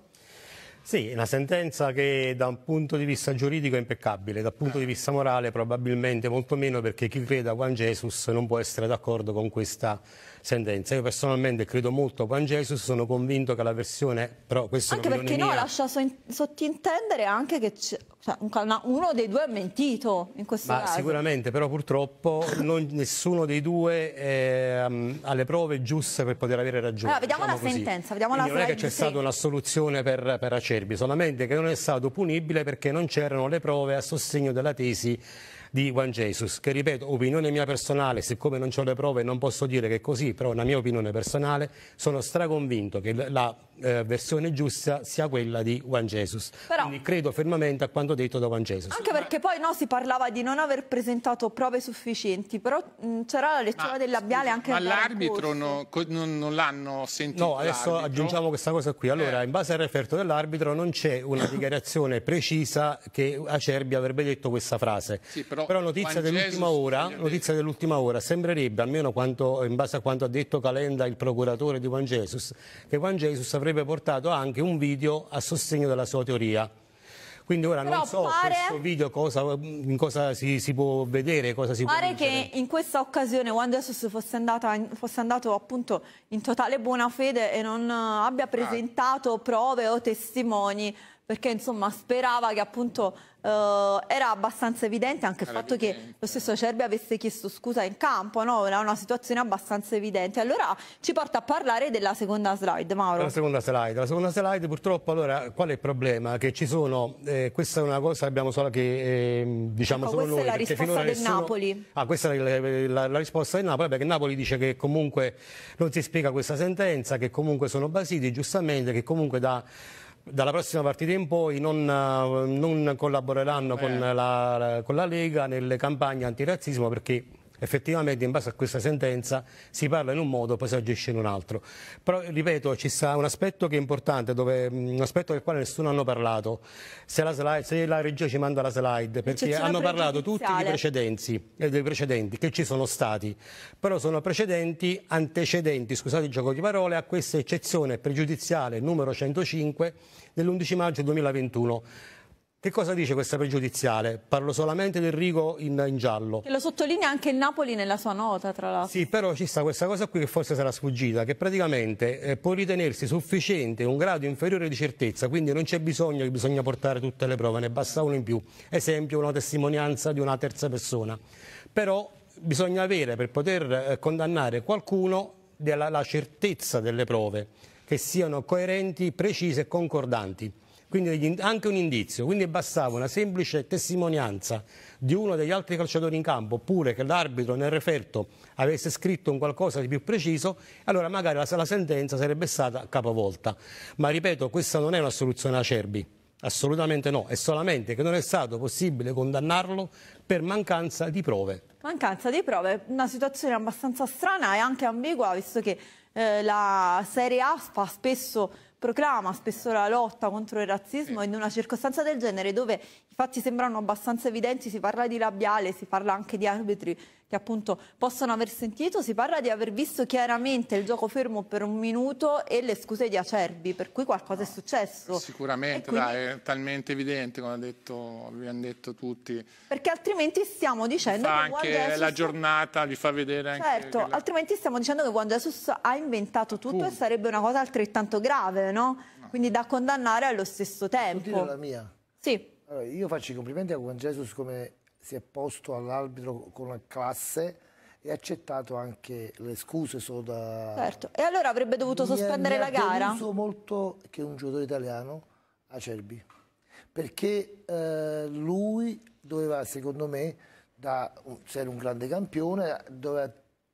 Sì, una sentenza che da un punto di vista giuridico è impeccabile, dal punto di vista morale probabilmente molto meno perché chi crede a Juan Jesus non può essere d'accordo con questa sentenza. Io personalmente credo molto a Juan Jesus, sono convinto che la versione... Però questo anche perché no, lascia so sottintendere anche che cioè, uno dei due ha mentito in questo Ma caso. Sicuramente, però purtroppo non, nessuno dei due è, um, ehm, ha le prove giuste per poter avere ragione. Allora, vediamo diciamo la così. sentenza. Vediamo la non è che c'è stata una soluzione per, per Acerbi, solamente che non è stato punibile perché non c'erano le prove a sostegno della tesi di Juan Jesus, che ripeto, opinione mia personale, siccome non ho le prove non posso dire che è così, però una mia opinione personale, sono straconvinto che la eh, versione giusta sia quella di Juan Jesus. Però, Quindi credo fermamente a quanto detto da Juan Jesus. Anche perché poi no, si parlava di non aver presentato prove sufficienti, però c'era la lettura ma, del labiale scusa, anche ma l'arbitro no, non, non l'hanno sentito. No, adesso aggiungiamo questa cosa qui. Allora, eh. in base al referto dell'arbitro non c'è una dichiarazione precisa che Acerbi avrebbe detto questa frase. Sì, però però, però notizia dell'ultima ora, dell ora, sembrerebbe, almeno quanto, in base a quanto ha detto Calenda, il procuratore di Juan Jesus, che Juan Jesus avrebbe portato anche un video a sostegno della sua teoria. Quindi ora Però non so pare, questo video cosa, in cosa si, si, può vedere, cosa si pare può Pare che in questa occasione Juan Jesus fosse, fosse andato, appunto in totale buona fede e non eh, abbia ah. presentato prove o testimoni perché insomma sperava che appunto eh, era abbastanza evidente anche il era fatto evidente. che lo stesso Cerbi avesse chiesto scusa in campo, no? era una situazione abbastanza evidente. Allora ci porta a parlare della seconda slide, Mauro. La seconda slide, la seconda slide purtroppo allora qual è il problema? Che ci sono, eh, questa è una cosa che abbiamo solo che eh, diciamo ecco, solo questa noi. Questa è la risposta del nessuno... Napoli. Ah, questa è la, la, la risposta del Napoli, perché Napoli dice che comunque non si spiega questa sentenza, che comunque sono basiti giustamente, che comunque da dalla prossima partita in poi non, eh, non collaboreranno con, la, con la Lega nelle campagne antirazzismo perché effettivamente in base a questa sentenza si parla in un modo, poi si agisce in un altro. Però, ripeto, ci sta un aspetto che è importante, dove, mm, un aspetto del quale nessuno hanno parlato. Se la, slide, se la regia ci manda la slide, cioè, perché hanno parlato tutti di precedenti, eh, dei precedenti che ci sono stati, però sono precedenti antecedenti, scusate il gioco di parole, a questa eccezione pregiudiziale numero 105 dell'11 maggio 2021 che cosa dice questa pregiudiziale? Parlo solamente del rigo in, in giallo. Che lo sottolinea anche il Napoli nella sua nota, tra l'altro. Sì, però ci sta questa cosa qui che forse sarà sfuggita, che praticamente eh, può ritenersi sufficiente un grado inferiore di certezza, quindi non c'è bisogno che bisogna portare tutte le prove, ne basta uno in più. Esempio, una testimonianza di una terza persona. Però bisogna avere, per poter eh, condannare qualcuno, della, la certezza delle prove, che siano coerenti, precise e concordanti quindi anche un indizio, quindi bastava una semplice testimonianza di uno degli altri calciatori in campo oppure che l'arbitro nel referto avesse scritto un qualcosa di più preciso, allora magari la, la sentenza sarebbe stata capovolta. Ma ripeto, questa non è una soluzione acerbi. Assolutamente no, è solamente che non è stato possibile condannarlo per mancanza di prove. Mancanza di prove, una situazione abbastanza strana e anche ambigua, visto che eh, la Serie A fa spesso proclama spesso la lotta contro il razzismo in una circostanza del genere dove fatti sembrano abbastanza evidenti, si parla di labiale, si parla anche di arbitri che appunto possono aver sentito, si parla di aver visto chiaramente il gioco fermo per un minuto e le scuse di Acerbi, per cui qualcosa no, è successo. Sicuramente, quindi... dai, è talmente evidente come detto, abbiamo detto tutti. Perché altrimenti stiamo dicendo che anche Jesus... la giornata vi fa vedere anche... Certo, altrimenti stiamo dicendo che Juan Jesus ha inventato tutto Punto. e sarebbe una cosa altrettanto grave, no? no? Quindi da condannare allo stesso tempo. Posso dire la mia? Sì. Allora, io faccio i complimenti a Juan Jesus come si è posto all'arbitro con la classe e ha accettato anche le scuse solo da... Certo, e allora avrebbe dovuto sospendere ha, la gara? Mi molto che un giocatore italiano, Acerbi, perché eh, lui doveva, secondo me, da, se era un grande campione, doveva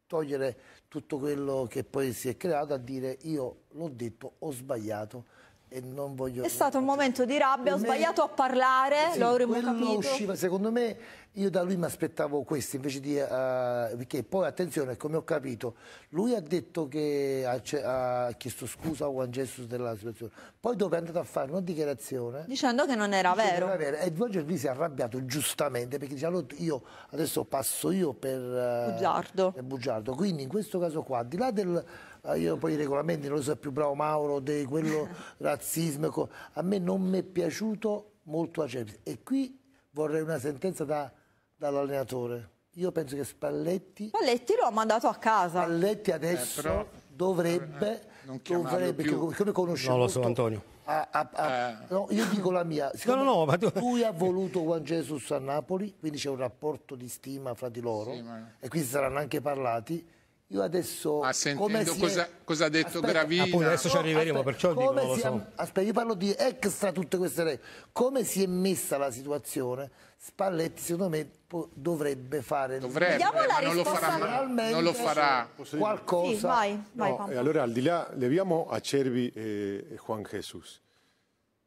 togliere tutto quello che poi si è creato a dire io l'ho detto, ho sbagliato e non voglio... È stato un momento di rabbia, ho sbagliato a parlare, sì, lo avremmo capito. Usciva, secondo me, io da lui mi aspettavo questo, invece di... Uh, eh, perché poi, attenzione, come ho capito, lui ha detto che ha, ha chiesto scusa a Juan Jesus della situazione, poi dopo è andato a fare una dichiarazione... Dicendo che non era vero. Non era vero. E Juan Jesus si è arrabbiato, giustamente, perché dice, allora io adesso passo io per... Uh, bugiardo. Per bugiardo. Quindi in questo caso qua, al di là del Ah, io poi i regolamenti non lo so più bravo Mauro di quello razzismo a me non mi è piaciuto molto Acerbi e qui vorrei una sentenza da, dall'allenatore io penso che Spalletti Spalletti lo ha mandato a casa Spalletti adesso eh, però, dovrebbe, eh, dovrebbe che, che conosce non lo so Antonio a, a, a, eh. no, io dico la mia no, no, no, ma tu... lui ha voluto Juan Jesus a Napoli quindi c'è un rapporto di stima fra di loro sì, ma... e qui si saranno anche parlati io adesso... Ha ah, sentito cosa, è... cosa, ha detto aspetta, Gravina? Appunto, adesso ci arriveremo, aspetta, perciò dico, si so. è, Aspetta, io parlo di extra tutte queste regole. Come si è messa la situazione? Spalletti, secondo me, dovrebbe fare... Dovrebbe, ma non lo farà mai. Non lo farà. Qualcosa... Sì, vai, vai, no, allora, al di là, leviamo Acerbi e Juan Jesus.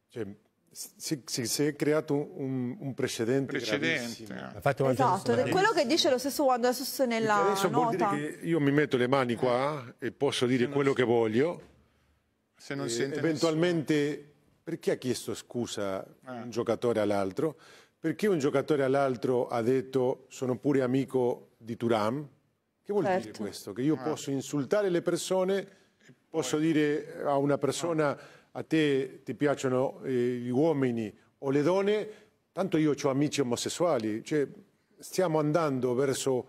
Cioè, si, si, si, è creato un, un precedente, precedente. Eh. Esatto, giusto. quello che dice lo stesso Wanda Sus nella adesso nota. Vuol dire che io mi metto le mani qua e posso dire quello si... che voglio. Se non sente eventualmente nessuno. perché ha chiesto scusa eh. un giocatore all'altro? Perché un giocatore all'altro ha detto sono pure amico di Turam? Che vuol certo. dire questo? Che io eh. posso insultare le persone, posso dire a una persona eh a te ti piacciono eh, gli uomini o le donne, tanto io ho amici omosessuali, cioè, stiamo andando verso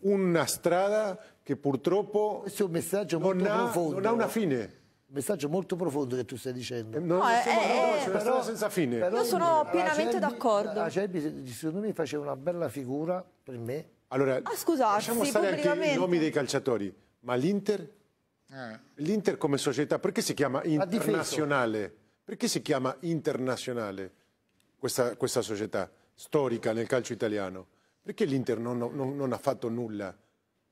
una strada che purtroppo Questo è un messaggio non, ha, profondo, non ha una fine. messaggio molto profondo che tu stai dicendo. Eh, no, no, è, è, eh, no, è eh, però, senza fine. Però io sono pienamente d'accordo. Cerbi, secondo me, faceva una bella figura per me. Allora, ah, scusate, lasciamo stare anche i nomi dei calciatori, ma l'Inter eh. L'Inter come società, perché si chiama internazionale? Perché si chiama internazionale questa, questa, società storica nel calcio italiano? Perché l'Inter non, non, non ha fatto nulla?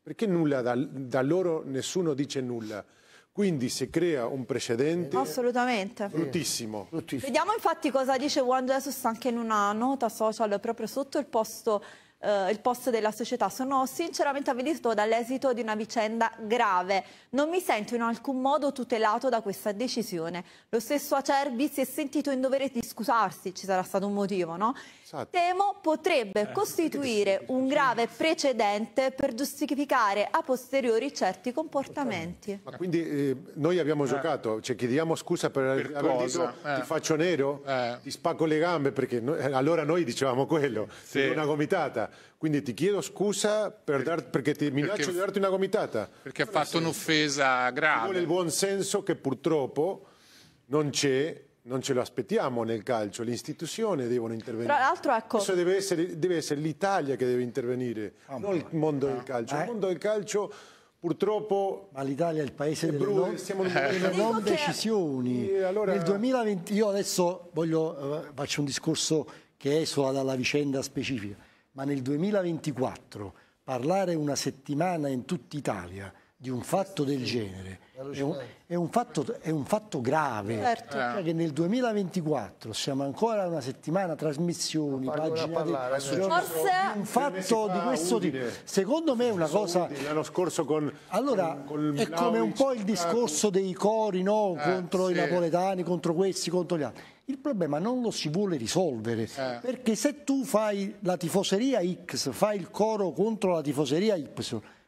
Perché nulla da, da loro nessuno dice nulla? Quindi si crea un precedente assolutamente bruttissimo. bruttissimo. Vediamo infatti cosa dice Juan Jesus anche in una nota social proprio sotto il posto eh, il posto della società. Sono sinceramente avvilito dall'esito di una vicenda grave. Non mi sento in alcun modo tutelato da questa decisione. Lo stesso Acerbi si è sentito in dovere di scusarsi, ci sarà stato un motivo, no? Esatto. Temo potrebbe eh, costituire un grave precedente per giustificare a posteriori certi comportamenti. Ma quindi eh, noi abbiamo eh. giocato, cioè chiediamo scusa per, per aver detto ti eh. faccio nero, eh. ti spacco le gambe, perché noi, allora noi dicevamo quello, sì. una gomitata. Quindi ti chiedo scusa per dar, perché ti minaccio perché, di darti una gomitata. Perché ha fatto un'offesa grave. Ci vuole il buon senso che purtroppo non c'è non ce lo aspettiamo nel calcio, le istituzioni devono intervenire. Tra l'altro, ecco. Questo deve essere, essere l'Italia che deve intervenire, oh, non il mondo no. del ah, calcio. Eh. Il mondo del calcio purtroppo... Ma l'Italia è il paese è delle, brutto, non, siamo delle non decisioni. E allora... Nel 2020, io adesso voglio, eh, faccio un discorso che esula dalla vicenda specifica ma nel 2024 parlare una settimana in tutta Italia di un fatto del genere è un, è un, fatto, è un fatto, grave certo. cioè che nel 2024 siamo ancora una settimana trasmissioni pagine di, forse un fatto di questo tipo secondo me è una cosa l'anno scorso con, allora con, con è come un po' il discorso dei cori no? Eh, contro eh, i napoletani contro questi contro gli altri il problema non lo si vuole risolvere, eh. perché se tu fai la tifoseria X, fai il coro contro la tifoseria Y,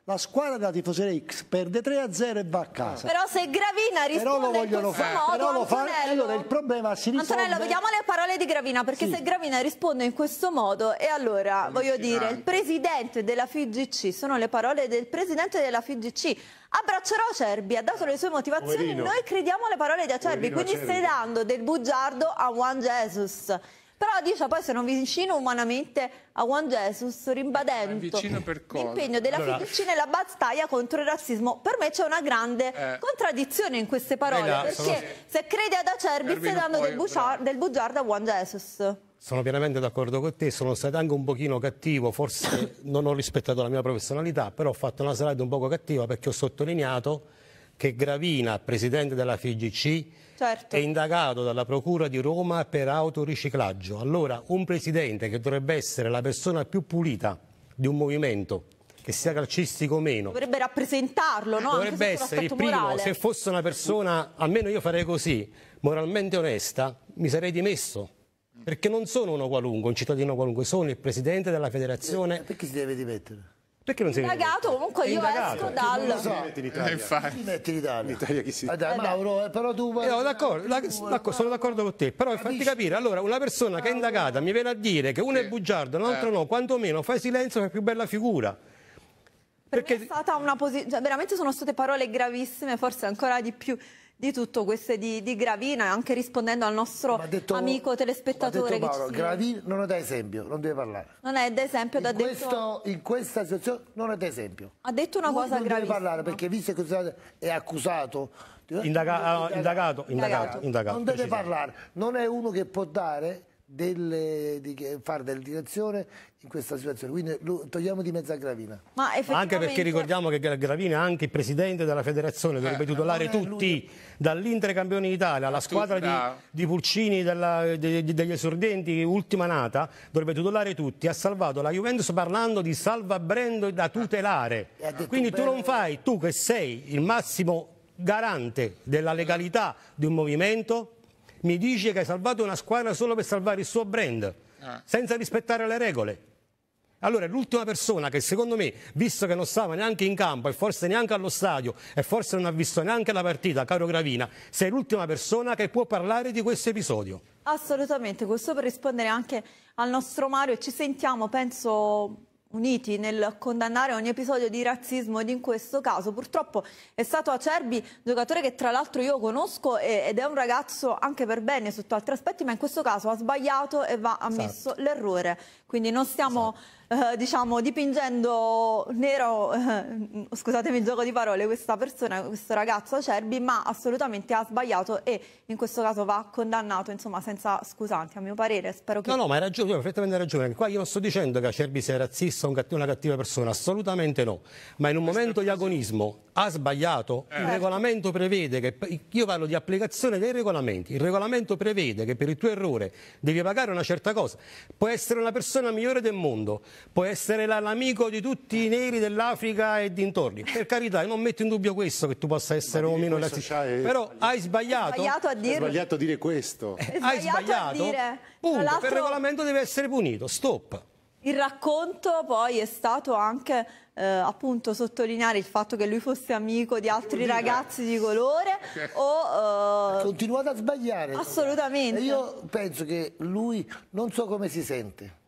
la squadra della tifoseria X perde 3-0 e va a casa. Però se Gravina risponde però lo vogliono fare, modo, però lo fa, allora il problema si risolve. Antonello, vediamo le parole di Gravina, perché sì. se Gravina risponde in questo modo, e allora, voglio dire, il presidente della FIGC, sono le parole del presidente della FIGC, abbraccerò Acerbi, ha dato le sue motivazioni, Poverino. noi crediamo alle parole di Acerbi, Poverino quindi Acerbi. stai dando del bugiardo a Juan Jesus. Però dice poi sono vicino umanamente a Juan Jesus rimbadendo l'impegno della allora. fiducia nella battaglia contro il razzismo. Per me c'è una grande eh. contraddizione in queste parole, no, perché sono... se crede ad Acerbi Ervino stai dando poi, del, buciar- del bugiardo a Juan Jesus. Sono pienamente d'accordo con te, sono stato anche un pochino cattivo, forse non ho rispettato la mia professionalità, però ho fatto una slide un poco cattiva perché ho sottolineato che Gravina, presidente della FIGC, certo. è indagato dalla Procura di Roma per autoriciclaggio. Allora un presidente che dovrebbe essere la persona più pulita di un movimento, che sia calcistico o meno. Dovrebbe rappresentarlo, no? Dovrebbe essere il primo, morale. se fosse una persona, almeno io farei così, moralmente onesta, mi sarei dimesso. Perché non sono uno qualunque, un cittadino qualunque, sono il presidente della federazione. Eh, perché si deve dimettere? Perché non sei indagato? Comunque io indagato. esco dal. Non lo so. Metti in Italia. Eh, infatti. Metti in Italia. In Italia chi si. Eh dai, eh, Mauro, eh, però tu. Eh, no, d'accordo, sono d'accordo con te. Però Capisci? fatti capire, allora, una persona che è indagata mi viene a dire che uno sì. è bugiardo, l'altro eh. no, quantomeno fai silenzio per più bella figura. Per è stata una posizione. Cioè, veramente sono state parole gravissime, forse ancora di più di tutto questo e di, di, Gravina, anche rispondendo al nostro detto, amico telespettatore. Detto Paolo, Gravina non è da esempio, non deve parlare. Non è da esempio, in, questo, detto... in questa situazione non è da esempio. Ha detto una Lui cosa non gravissima. Non deve parlare perché visto che è accusato... Indaga ah, indagato, indagato, indagato, indagato, Non deve parlare, non è uno che può dare... Delle, di fare delle direzioni in questa situazione, quindi lo togliamo di mezzo a Gravina. Effettivamente... Anche perché ricordiamo che Gravina è anche il presidente della federazione, dovrebbe eh, tutelare eh, tutti, dall'Inter campione d'Italia alla squadra di, di, Pulcini della, de, degli esordienti ultima nata, dovrebbe tutelare tutti, ha salvato la Juventus parlando di salvabrendo da tutelare. Eh, quindi tu non fai, tu che sei il massimo garante della legalità di un movimento, mi dice che hai salvato una squadra solo per salvare il suo brand eh. senza rispettare le regole. Allora l'ultima persona che secondo me, visto che non stava neanche in campo e forse neanche allo stadio e forse non ha visto neanche la partita, caro Gravina, sei l'ultima persona che può parlare di questo episodio. Assolutamente, questo per rispondere anche al nostro Mario ci sentiamo, penso, uniti nel condannare ogni episodio di razzismo ed in questo caso purtroppo è stato Acerbi, giocatore che tra l'altro io conosco ed è un ragazzo anche per bene sotto altri aspetti, ma in questo caso ha sbagliato e va ammesso esatto. l'errore. Quindi non stiamo... Esatto eh, diciamo, dipingendo nero, eh, scusatemi il gioco di parole, questa persona, questo ragazzo Acerbi, ma assolutamente ha sbagliato e in questo caso va condannato, insomma, senza scusanti, a mio parere. Spero che... No, no, ma hai ragione, hai perfettamente ragione. Qua io non sto dicendo che Acerbi sia razzista o una cattiva persona, assolutamente no. Ma in un momento di agonismo ha sbagliato. Il eh. regolamento prevede che, io parlo di applicazione dei regolamenti, il regolamento prevede che per il tuo errore devi pagare una certa cosa. Puoi essere una persona migliore del mondo, puoi essere l'amico di tutti i neri dell'Africa e dintorni. Per carità, non metto in dubbio questo, che tu possa essere o meno lassista. Però hai sbagliato. Sbagliato a, dire... sbagliato dire questo. Hai sbagliato. A dire... Punto. Per regolamento deve essere punito. Stop. Il racconto poi è stato anche eh, appunto sottolineare il fatto che lui fosse amico di altri eh. ragazzi di colore o... Eh... Continuate a sbagliare. Assolutamente. io penso che lui non so come si sente.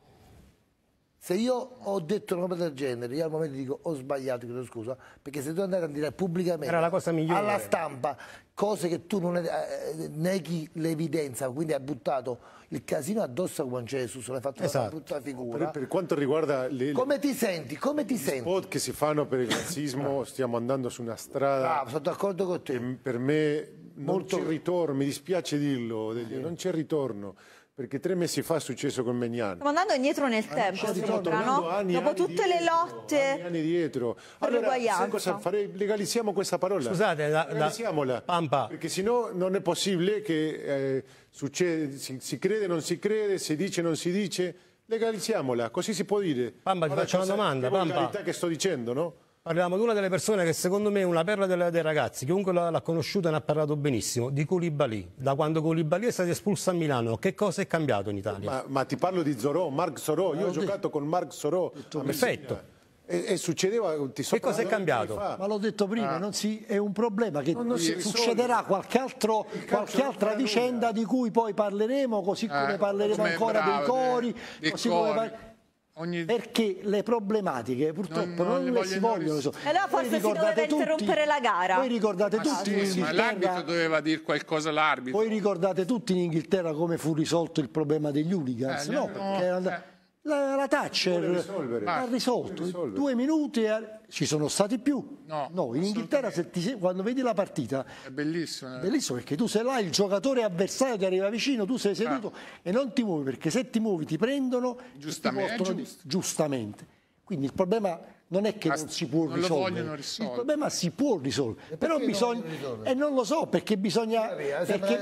Se io ho detto una cosa del genere, io al momento dico ho sbagliato, chiedo scusa, perché se tu andare a dire pubblicamente alla stampa cose che tu non eh, neghi l'evidenza, quindi ha buttato il casino addosso a Juan Jesus, l'hai fatto esatto. una brutta figura. Per, per quanto riguarda le, come ti senti? Come ti senti? spot che si fanno per il razzismo, stiamo andando su una strada. Bravo, sono d'accordo con te. per me non Molto... c'è ritorno, mi dispiace dirlo, ah, sì. non c'è ritorno. Perché tre mesi fa è successo con Meniani. Stiamo andando indietro nel tempo, anni, sembra, no? Anni, Dopo anni tutte dietro, le lotte. Anni, anni dietro. Allora, cosa fare? legalizziamo questa parola. Scusate, la, legalizziamola. La pampa. Perché sennò non è possibile che eh, succede, si, si crede, non si crede, si dice, non si dice. Legalizziamola, così si può dire. Pampa, ti faccio una domanda. È La verità che sto dicendo, no? Parliamo di una delle persone che secondo me è una perla delle, dei ragazzi, chiunque l'ha conosciuta ne ha parlato benissimo, di Colibali. Da quando Colibali è stato espulso a Milano, che cosa è cambiato in Italia? Ma, ma ti parlo di Zorò, Marc Zorò, io ho ah, giocato con Marc Zorò. Perfetto. E, e, succedeva ti so che cosa è cambiato? ma l'ho detto prima ah. si, è un problema che non non si, eh, succederà qualche, altro, qualche altra vicenda nulla. di cui poi parleremo così come eh, parleremo ancora bravo, dei cori, dei cori. Par... Ogni... Perché le problematiche purtroppo non, non, non le si vogliono. So. E allora forse si doveva tutti, interrompere la gara. Voi ricordate ma tutti sì, in Inghilterra. l'arbitro doveva dire qualcosa l'arbitro. Voi ricordate tutti in Inghilterra come fu risolto il problema degli hooligans, eh, no? no eh. La, la Thatcher ha risolto in due minuti, ci sono stati più. No, no in Inghilterra ti, quando vedi la partita è bellissimo, eh. bellissimo perché tu sei là, il giocatore avversario ti arriva vicino, tu sei seduto ah. e non ti muovi perché se ti muovi ti prendono giustamente. Ti giustamente. Quindi il problema non è che non si può non risolvere. il problema si può risolvere, però bisogna risolvere? e eh, non lo so perché bisogna via, perché,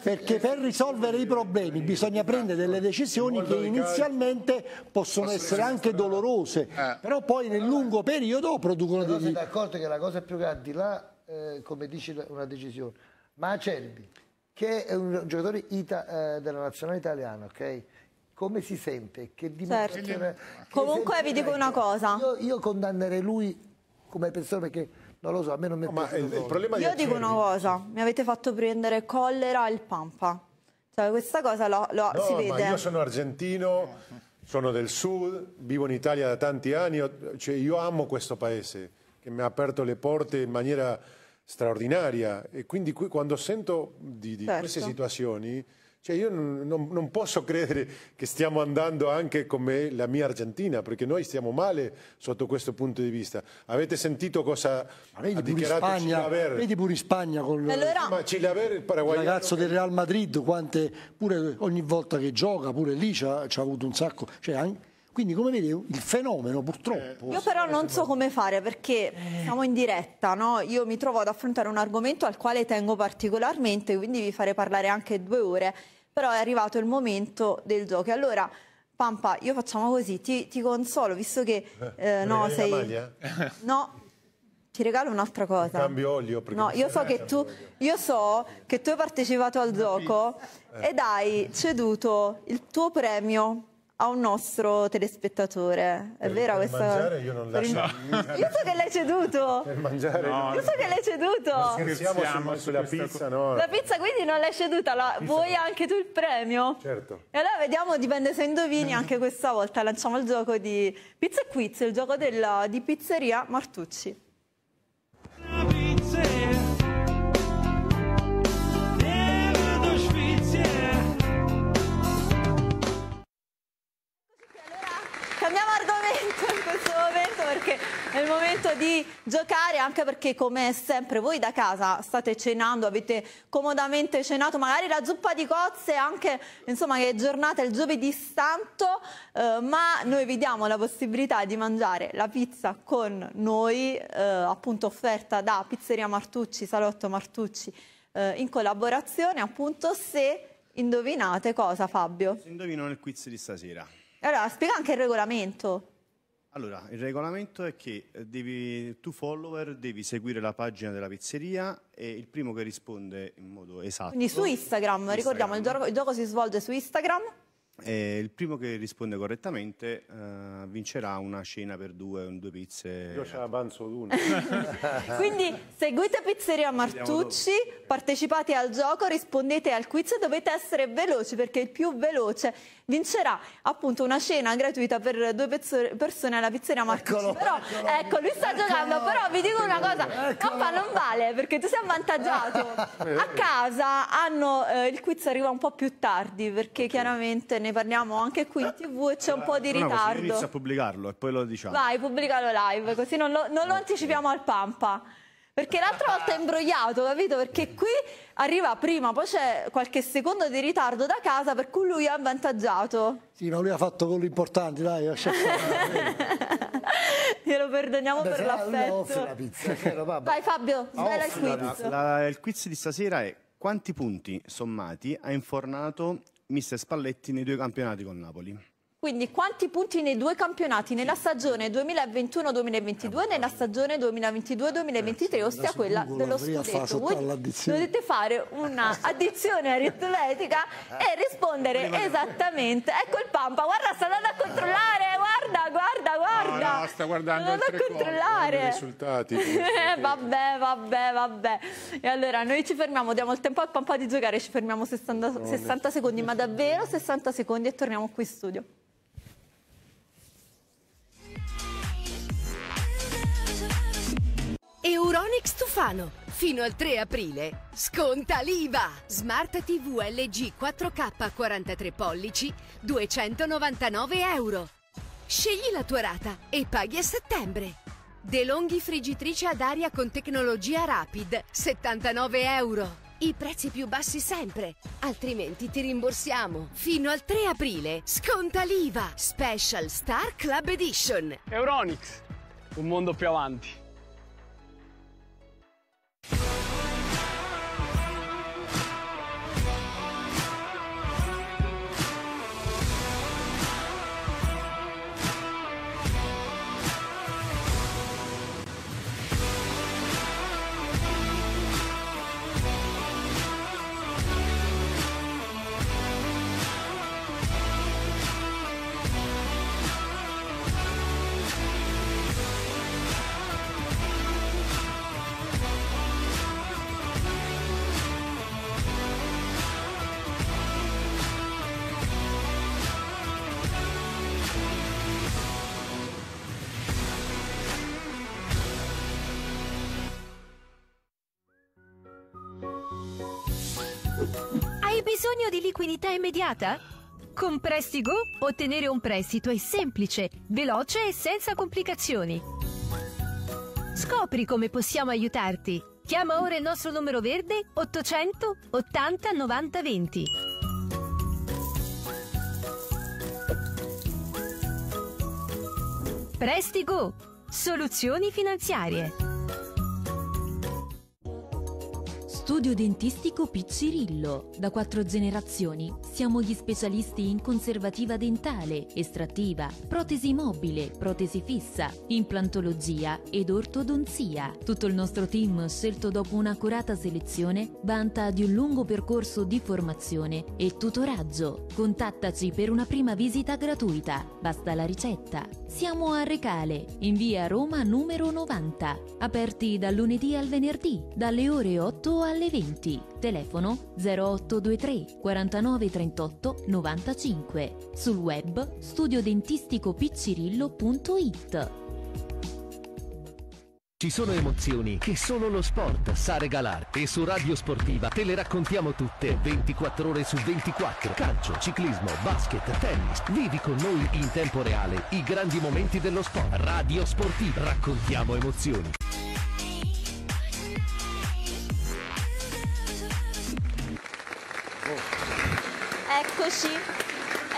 perché, per risolvere i problemi bisogna prendere delle decisioni che inizialmente possono essere anche dolorose, eh. però poi nel lungo periodo producono però degli... Sei d'accordo che la cosa più grande di là, eh, come dice una decisione, ma Acerbi, che è un giocatore ita, eh, della nazionale italiana, ok? come si sente, che certo. dimostrazione... Certo. Che Comunque vi dico una cosa. Io, io condannerei lui come persona perché non lo so, a me non mi è no, Ma il, il problema io dico una cosa, mi avete fatto prendere collera il Pampa. Cioè questa cosa lo, lo, no, si vede. io sono argentino, sono del sud, vivo in Italia da tanti anni, cioè io amo questo paese che mi ha aperto le porte in maniera straordinaria e quindi qui, quando sento di, di certo. queste situazioni cioè io non, non, non, posso credere che stiamo andando anche come la mia Argentina, perché noi stiamo male sotto questo punto di vista. Avete sentito cosa ha dichiarato Spagna, Cilaver? Vedi pure in Spagna con allora, ma Cilaver, il paraguayano. ragazzo del Real Madrid, quante, pure ogni volta che gioca, pure lì ci ha avuto un sacco... Cioè anche, quindi come vedi il fenomeno purtroppo... Io però non so come fare perché siamo in diretta, no? io mi trovo ad affrontare un argomento al quale tengo particolarmente, quindi vi farei parlare anche due ore, però è arrivato il momento del gioco. Allora, Pampa, io facciamo così, ti, ti consolo, visto che eh, eh no, sei... No, ti regalo un'altra cosa. Cambio olio. No, io so, che tu, io so che tu hai partecipato al gioco ed hai ceduto il tuo premio a un nostro telespettatore. È vero per questa... mangiare io non lascio. Per... Io so che l'hai ceduto. Per mangiare no, io so che l'hai ceduto. Scherziamo su, sulla pizza, no? La pizza quindi non l'hai ceduta, la... vuoi no. anche tu il premio? Certo. E allora vediamo, dipende se indovini anche questa volta lanciamo il gioco di Pizza Quiz, il gioco della... di pizzeria Martucci. perché è il momento di giocare, anche perché come sempre voi da casa state cenando, avete comodamente cenato, magari la zuppa di cozze, anche insomma che è giornata il giovedì santo, eh, ma noi vi diamo la possibilità di mangiare la pizza con noi, eh, appunto offerta da Pizzeria Martucci, Salotto Martucci, eh, in collaborazione appunto se... Indovinate cosa Fabio? Si indovinano il quiz di stasera. Allora, spiega anche il regolamento. Allora, il regolamento è che eh, devi, tu follower devi seguire la pagina della pizzeria e il primo che risponde in modo esatto. Quindi su Instagram, Instagram. ricordiamo, il gioco, il gioco, si svolge su Instagram. E eh, il primo che risponde correttamente uh, vincerà una cena per due, un, due pizze. Io ce la banzo d'una. Quindi seguite Pizzeria Martucci, partecipate al gioco, rispondete al quiz dovete essere veloci perché il più veloce vincerà appunto una cena gratuita per due persone alla pizzeria Marcucci. Eccolo, però, eccolo, ecco, lui sta eccolo, giocando, però vi dico una cosa, eccolo. no, non vale perché tu sei avvantaggiato. A casa hanno, eh, il quiz arriva un po' più tardi perché chiaramente ne parliamo anche qui in tv e c'è un po' di eh, ritardo. No, inizia a pubblicarlo e poi lo diciamo. Vai, pubblicalo live, così non lo, non lo anticipiamo al Pampa. Perché l'altra volta è imbrogliato, capito? Perché qui arriva prima, poi c'è qualche secondo di ritardo da casa, per cui lui ha avvantaggiato. Sì, ma lui ha fatto gol importanti, dai, lascia Glielo perdoniamo Beh, per l'affetto. La pizza. Vai Fabio, svela il quiz. La, la, il quiz di stasera è quanti punti sommati ha infornato mister Spalletti nei due campionati con Napoli? Quindi quanti punti nei due campionati, nella stagione 2021-2022 e eh, nella stagione 2022-2023, eh, ossia quella dello scudetto. Voi dovete fare un'addizione aritmetica e rispondere esattamente. Ecco il Pampa, guarda, sta andando a controllare, ah. guarda, guarda, guarda. No, ah, no, sta guardando non a controllare. i risultati. vabbè, vabbè, vabbè. E allora noi ci fermiamo, diamo il tempo al Pampa di giocare, ci fermiamo 60, 60 secondi, ma davvero 60 secondi e torniamo qui in studio. Euronics Stufano. Fino al 3 aprile sconta l'IVA. Smart TV LG 4K 43 pollici 299 euro. Scegli la tua rata e paghi a settembre. De Longhi friggitrice ad aria con tecnologia Rapid 79 euro. I prezzi più bassi sempre, altrimenti ti rimborsiamo. Fino al 3 aprile sconta l'IVA. Special Star Club Edition. Euronics, un mondo più avanti. immediata? Con Prestigo ottenere un prestito è semplice, veloce e senza complicazioni. Scopri come possiamo aiutarti. Chiama ora il nostro numero verde 800 80 90 20. Prestigo, soluzioni finanziarie. Studio dentistico Piccirillo. Da quattro generazioni siamo gli specialisti in conservativa dentale, estrattiva, protesi mobile, protesi fissa, implantologia ed ortodonzia. Tutto il nostro team, scelto dopo un'accurata selezione, vanta di un lungo percorso di formazione e tutoraggio. Contattaci per una prima visita gratuita. Basta la ricetta. Siamo a Recale, in via Roma numero 90. Aperti dal lunedì al venerdì, dalle ore 8 alle alle 20. Telefono 0823 4938 95. Sul web studiodentisticopiccirillo.it. Ci sono emozioni che solo lo sport sa regalare e su Radio Sportiva te le raccontiamo tutte 24 ore su 24. Calcio, ciclismo, basket, tennis. Vivi con noi in tempo reale i grandi momenti dello sport. Radio Sportiva, raccontiamo emozioni. Eccoci,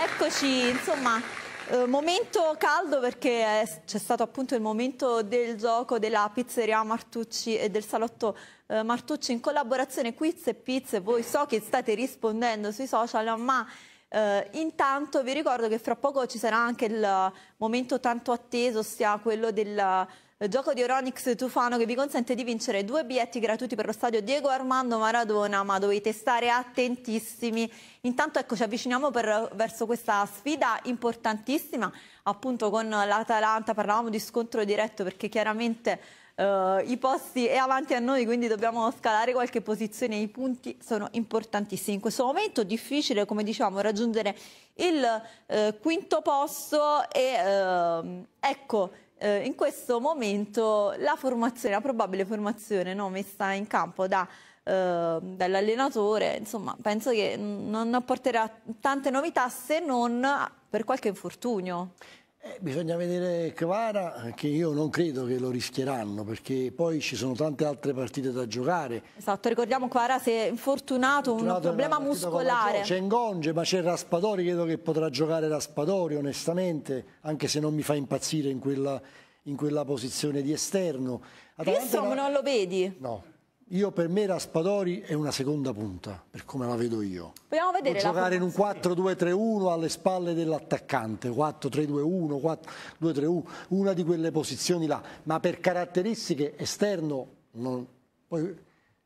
eccoci, insomma, eh, momento caldo perché c'è stato appunto il momento del gioco della pizzeria Martucci e del salotto eh, Martucci in collaborazione Quiz e Pizze, voi so che state rispondendo sui social, ma eh, intanto vi ricordo che fra poco ci sarà anche il momento tanto atteso, ossia quello del gioco di Euronix Tufano che vi consente di vincere due biglietti gratuiti per lo stadio Diego Armando Maradona, ma dovete stare attentissimi. Intanto ecco, ci avviciniamo per, verso questa sfida importantissima, appunto con l'Atalanta, parlavamo di scontro diretto perché chiaramente eh, i posti è avanti a noi, quindi dobbiamo scalare qualche posizione, i punti sono importantissimi. In questo momento è difficile, come dicevamo, raggiungere il eh, quinto posto e eh, ecco eh, in questo momento la formazione, la probabile formazione no, messa in campo da ehm, dall'allenatore, insomma, penso che non apporterà tante novità se non per qualche infortunio. Eh, bisogna vedere Kvara, che io non credo che lo rischieranno, perché poi ci sono tante altre partite da giocare. Esatto, ricordiamo Kvara se è infortunato, un problema muscolare. C'è Ngonge, ma c'è Raspadori, credo che potrà giocare Raspadori, onestamente, anche se non mi fa impazzire in quella, in quella posizione di esterno. Atalanta, insomma non lo vedi? No, io per me Raspadori è una seconda punta, per come la vedo io. Vogliamo vedere Può giocare in un 4-2-3-1 alle spalle dell'attaccante, 4-3-2-1, 4-2-3-1, una di quelle posizioni là, ma per caratteristiche esterno non... Poi,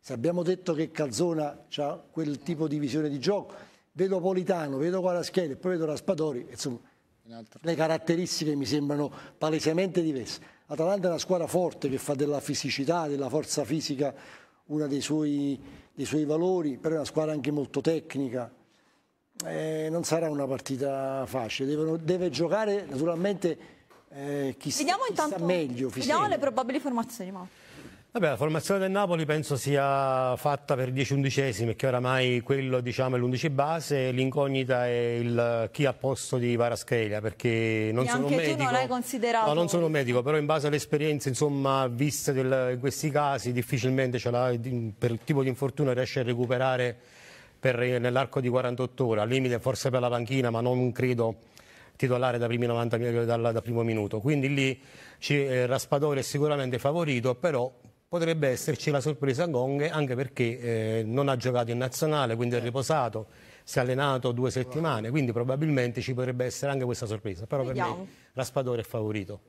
se abbiamo detto che Calzona ha quel tipo di visione di gioco, vedo Politano, vedo Quaraschelli e poi vedo Raspadori, insomma, le caratteristiche mi sembrano palesemente diverse. Atalanta è una squadra forte che fa della fisicità, della forza fisica uno dei suoi, dei suoi valori, però è una squadra anche molto tecnica, eh, non sarà una partita facile, Devono, deve giocare naturalmente eh, chi, vediamo chi intanto, meglio. Vediamo le probabili formazioni. Ma. Vabbè, la formazione del Napoli penso sia fatta per 10 undicesimi, che oramai quello diciamo, è l'11 base, l'incognita è il, chi ha posto di Varaschelia, perché non e sono anche medico. non l'hai considerato. No, non sono un medico, però in base alle esperienze insomma, viste del, in questi casi difficilmente la, per il tipo di infortunio riesce a recuperare nell'arco di 48 ore, al limite forse per la panchina, ma non credo titolare da, primi 90, da, da primo minuto. Quindi lì ci, eh, Raspadori è sicuramente favorito, però potrebbe esserci la sorpresa a Gong anche perché eh, non ha giocato in nazionale, quindi è certo. riposato, si è allenato due certo. settimane, quindi probabilmente ci potrebbe essere anche questa sorpresa, però vediamo. per me Raspadore è favorito.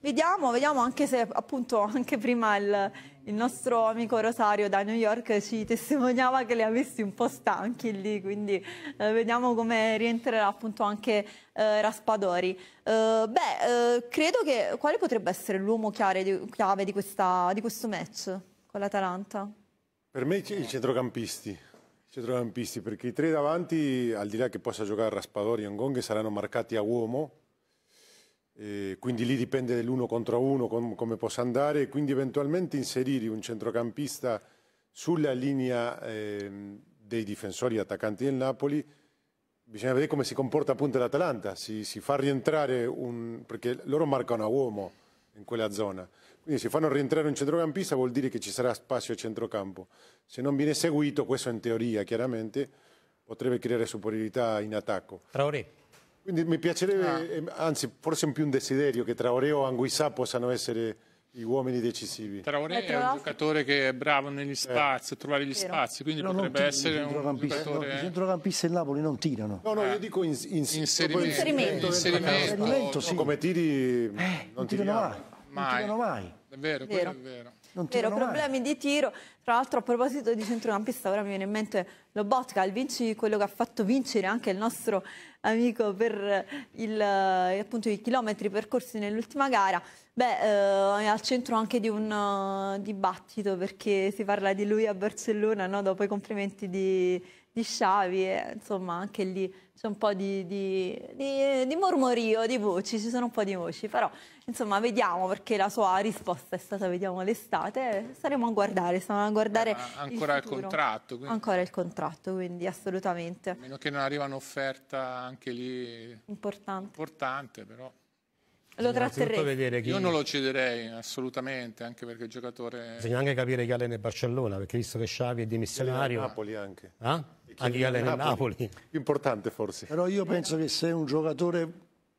Vediamo, vediamo anche se appunto anche prima il, il nostro amico Rosario da New York ci testimoniava che li ha visti un po' stanchi lì, quindi eh, vediamo come rientrerà appunto anche eh, Raspadori. Eh, beh, eh, credo che quale potrebbe essere l'uomo chiave, di, questa, di questo match con l'Atalanta? Per me i centrocampisti i centrocampisti perché i tre davanti al di là che possa giocare Raspadori e Ngong saranno marcati a uomo e eh, quindi lì dipende dell'uno contro uno com come possa andare quindi eventualmente inserire un centrocampista sulla linea eh, dei difensori attaccanti del Napoli bisogna vedere come si comporta appunto l'Atalanta si, si, fa rientrare un perché loro marcano a uomo in quella zona quindi se fanno rientrare un centrocampista vuol dire che ci sarà spazio a centrocampo se non viene seguito questo in teoria chiaramente potrebbe creare superiorità in attacco Traoré quindi mi piacerebbe, ah. Eh, anzi forse è più un desiderio, che Traoré e Anguissà possano essere gli uomini decisivi. Traoré eh, è un giocatore che è bravo negli eh. spazi, a eh. trovare gli spazi, quindi no, potrebbe essere un giocatore... No, I centrocampisti del Napoli non tirano. No, no, io dico in, in, inserimento. Inserimento, inserimento. inserimento sì. Come tiri eh, non, non tirano mai. Non tirano mai. È vero, vero. è vero non Vero, mai. problemi di tiro. Tra l'altro a proposito di centrocampista, ora mi viene in mente Lobotka, il vinci, quello che ha fatto vincere anche il nostro amico per eh, il, eh, appunto, i chilometri percorsi nell'ultima gara. Beh, eh, è al centro anche di un uh, dibattito perché si parla di lui a Barcellona no? dopo i complimenti di di Sciavi, e, insomma anche lì c'è un po' di, di, di, di, mormorio, di voci, ci sono un po' di voci, però insomma vediamo perché la sua risposta è stata vediamo l'estate, saremo a guardare, saremo a guardare... Eh, ancora il, il contratto. Quindi... Ancora il contratto, quindi assolutamente. A meno che non arriva un'offerta anche lì importante, importante però... Lo tratterrei. Chi... Io non lo cederei assolutamente, anche perché il giocatore... Bisogna anche capire chi allena il Barcellona, perché visto che Sciavi è dimissionario... Napoli anche. Ah? a chi allena Napoli. Napoli. Importante forse. Però io penso che se un giocatore,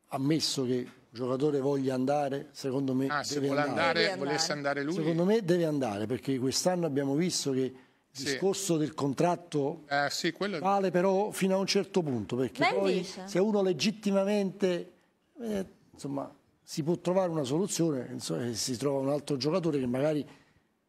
ammesso che il giocatore voglia andare, secondo me ah, se vuole andare, andare. volesse andare lui. Secondo me deve andare perché quest'anno abbiamo visto che il discorso del contratto eh, sì, quello... vale però fino a un certo punto perché ben poi dice. se uno legittimamente eh, insomma, si può trovare una soluzione insomma, eh, si trova un altro giocatore che magari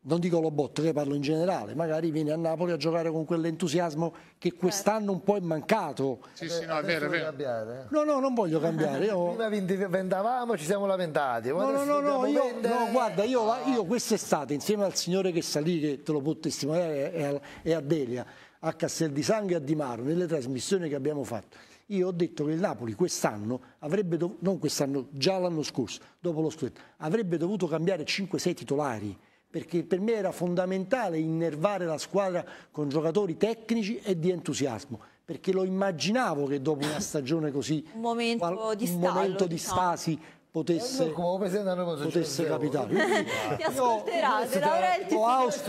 non dico Lobotto, che parlo in generale, magari viene a Napoli a giocare con quell'entusiasmo che certo. quest'anno un po' è mancato. Sì, sì, no, è vero, è vero. No, no, non voglio cambiare. Io... Prima vendavamo, ci siamo lamentati. No, no, no, no, io, no, guarda, io, ah. io quest'estate, insieme al signore che salì, che te lo può testimoniare, e a, e a Delia, a Castel di Sangue e a Di Maro, nelle trasmissioni che abbiamo fatto, io ho detto che il Napoli quest'anno avrebbe dovuto, non quest'anno, già l'anno scorso, dopo lo scudetto, avrebbe dovuto cambiare 5-6 titolari perché per me era fondamentale innervare la squadra con giocatori tecnici e di entusiasmo perché lo immaginavo che dopo una stagione così un momento qual- di, stallo, un momento di diciamo. stasi potesse, eh, potesse capitare. Ah, ti ascolterà, De Laurenti. Ho, ausp-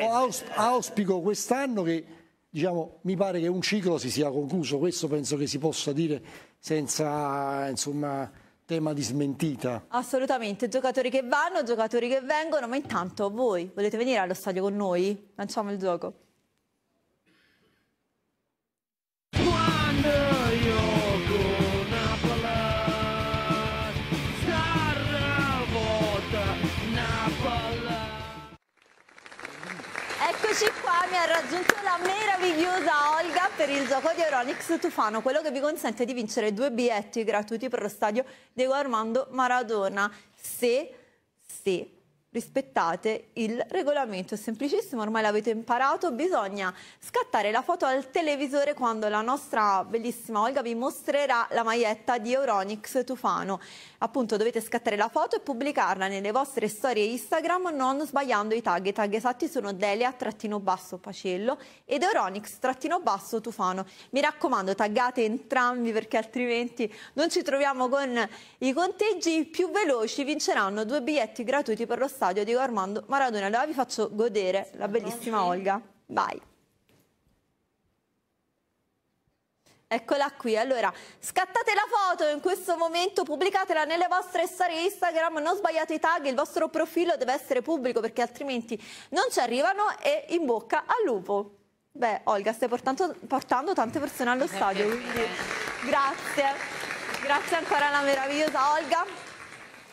ho ausp- auspico quest'anno che diciamo, mi pare che un ciclo si sia concluso, questo penso che si possa dire senza insomma tema di smentita. Assolutamente, giocatori che vanno, giocatori che vengono, ma intanto voi volete venire allo stadio con noi? Lanciamo il gioco. raggiunto la meravigliosa Olga per il gioco di Euronics Tufano, quello che vi consente di vincere due biglietti gratuiti per lo stadio Diego Armando Maradona. Se, se rispettate il regolamento, è semplicissimo, ormai l'avete imparato, bisogna scattare la foto al televisore quando la nostra bellissima Olga vi mostrerà la maglietta di Euronix Tufano. Appunto dovete scattare la foto e pubblicarla nelle vostre storie Instagram non sbagliando i tag, i tag esatti sono Delia-Pacello ed Euronix-Tufano. Mi raccomando taggate entrambi perché altrimenti non ci troviamo con i conteggi più veloci, vinceranno due biglietti gratuiti per lo stato stadio Diego Armando Maradona. Allora vi faccio godere la bellissima Olga. Vai. Eccola qui, allora scattate la foto in questo momento, pubblicatela nelle vostre storie Instagram, non sbagliate i tag, il vostro profilo deve essere pubblico perché altrimenti non ci arrivano e in bocca al lupo. Beh Olga stai portando, portando tante persone allo eh, stadio, eh. quindi grazie, grazie ancora alla meravigliosa Olga.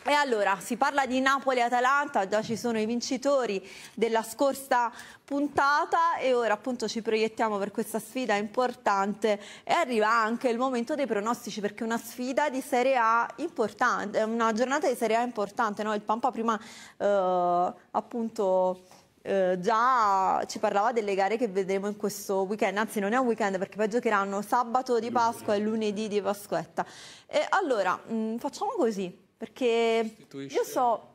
E allora, si parla di Napoli-Atalanta, già ci sono i vincitori della scorsa puntata e ora appunto ci proiettiamo per questa sfida importante e arriva anche il momento dei pronostici perché è una sfida di Serie A importante, una giornata di Serie A importante, no? il Pampa prima eh, appunto... Eh, già ci parlava delle gare che vedremo in questo weekend, anzi non è un weekend perché poi giocheranno sabato di Pasqua e lunedì di Pasquetta. E allora, mh, mm, facciamo così, perché io so,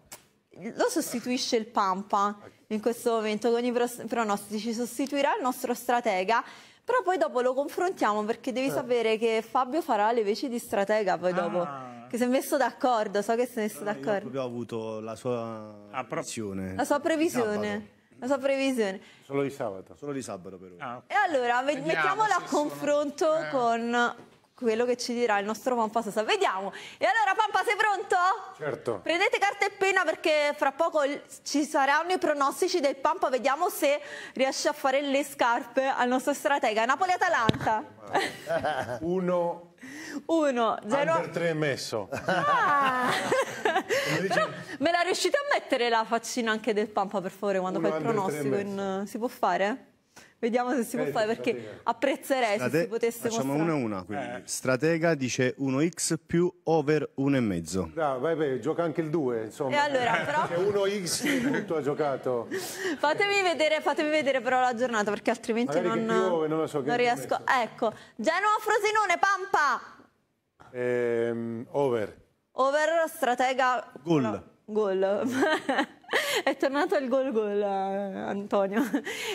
lo sostituisce il Pampa in questo momento, con i pronostici sostituirà il nostro stratega, però poi dopo lo confrontiamo perché devi eh. sapere che Fabio farà le veci di stratega poi ah. dopo. che si è messo d'accordo, so che si è messo eh, d'accordo. Io proprio avuto la sua ah, previsione. La sua previsione. La sua previsione. Solo di sabato. Solo di sabato però Ah. E allora, Vediamo mettiamola a confronto sono... Eh. con quello che ci dirà il nostro Pampa Sosa. Vediamo. E allora Pampa sei pronto? Certo. Prendete carta e penna perché fra poco ci saranno i pronostici del Pampa. Vediamo se riesce a fare le scarpe al nostro stratega. Napoli-Atalanta. Uno... 1 0 3 messo. Ah. Però me la riuscite a mettere la faccina anche del Pampa per favore quando fai il pronostico in... si può fare? Vediamo se si può eh, fare, perché stratega. apprezzerei Strate se si potesse Facciamo mostrare. una a una, quindi. Eh. Stratega dice 1x più over 1,5. Bravo, vai, vai, gioca anche il 2, insomma. E allora, eh, però... 1x tutto ha giocato. Fatemi vedere, fatemi vedere però la giornata, perché altrimenti non... Piove, non, so, non riesco. Ecco, Genova-Frosinone, Pampa! Ehm, over. Over, stratega... Gol. No, gol. È tornato il gol gol eh, Antonio.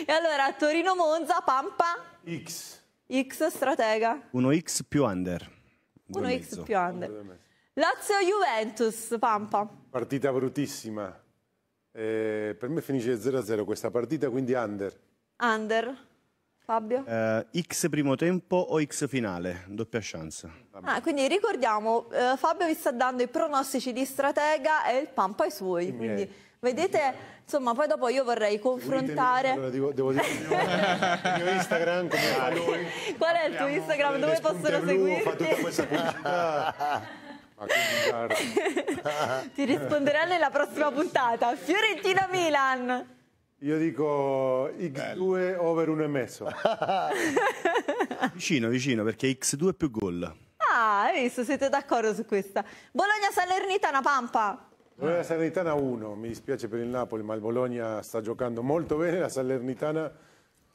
E allora Torino-Monza, Pampa? X. X stratega. 1x più under. 1x più under. Lazio-Juventus, Pampa. Partita bruttissima Eh, per me finisce 0-0 questa partita, quindi under. Under. Fabio? Uh, X primo tempo o X finale, doppia chance. Ah, quindi ricordiamo, eh, Fabio vi sta dando i pronostici di Stratega e il Pampa ai suoi. Quindi... Vedete, insomma, poi dopo io vorrei confrontare... Allora, devo, devo dire il mio, Instagram come fa ah, lui. Qual è il tuo Instagram? Dove possono seguirti? Fa tutta questa pubblicità. Ti risponderà nella prossima puntata. Fiorentino Milan. Io dico X2 Bello. over 1,5. vicino, vicino, perché X2 più gol. Ah, hai visto, siete d'accordo su questa. Bologna Salernitana Pampa. Noi la Salernitana 1, mi dispiace per il Napoli, ma il Bologna sta giocando molto bene, la Salernitana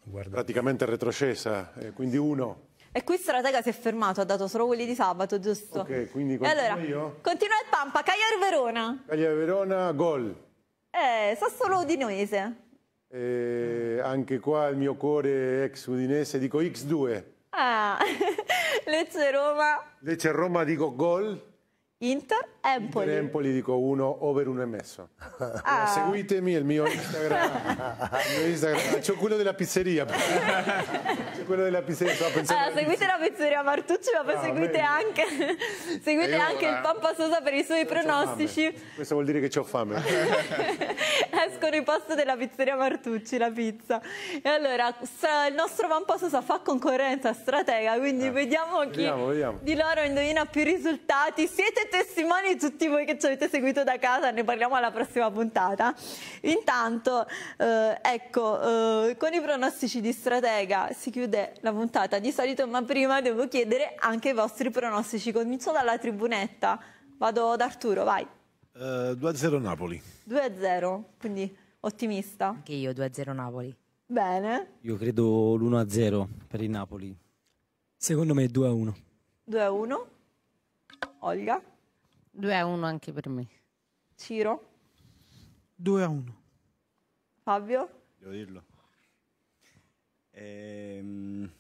Guarda. praticamente retrocessa, eh, quindi 1. E qui Stratega si è fermato, ha dato solo quelli di sabato, giusto? Ok, quindi continuo allora, io? Continua il Pampa, Cagliari-Verona. Cagliari-Verona, gol. Eh, Sassuolo Udinese. Eh, anche qua il mio cuore ex Udinese, dico X2. Ah, Lecce-Roma. Lecce-Roma dico gol. Inter. Empoli. Peter Empoli dico uno over uno 1,5. Ah. Seguitemi, il mio Instagram. Instagram. Ah, c'ho quello della pizzeria. C'è quello della pizzeria. Allora, seguite pizzeria. la pizzeria Martucci, ma poi ah, seguite anche, seguite anche eh. il Pampa Sosa per i suoi pronostici. Questo vuol dire che ho fame. Escono i post della pizzeria Martucci, la pizza. E allora, il nostro Pampa Sosa fa concorrenza Stratega, quindi eh. vediamo chi vediamo, vediamo. di loro indovina più risultati. Siete testimoni tutti voi che ci avete seguito da casa, ne parliamo alla prossima puntata. Intanto, eh, ecco, eh, con i pronostici di Stratega si chiude la puntata di solito, ma prima devo chiedere anche i vostri pronostici. Comincio dalla tribunetta, vado da Arturo, vai. Uh, eh, 2-0 Napoli. 2-0, quindi ottimista. Anche io 2-0 Napoli. Bene. Io credo l'1-0 per il Napoli. Secondo me 2-1. 2-1. Olga? 2 a 1 anche per me. Ciro? 2 a 1. Fabio? Devo dirlo. Ehm...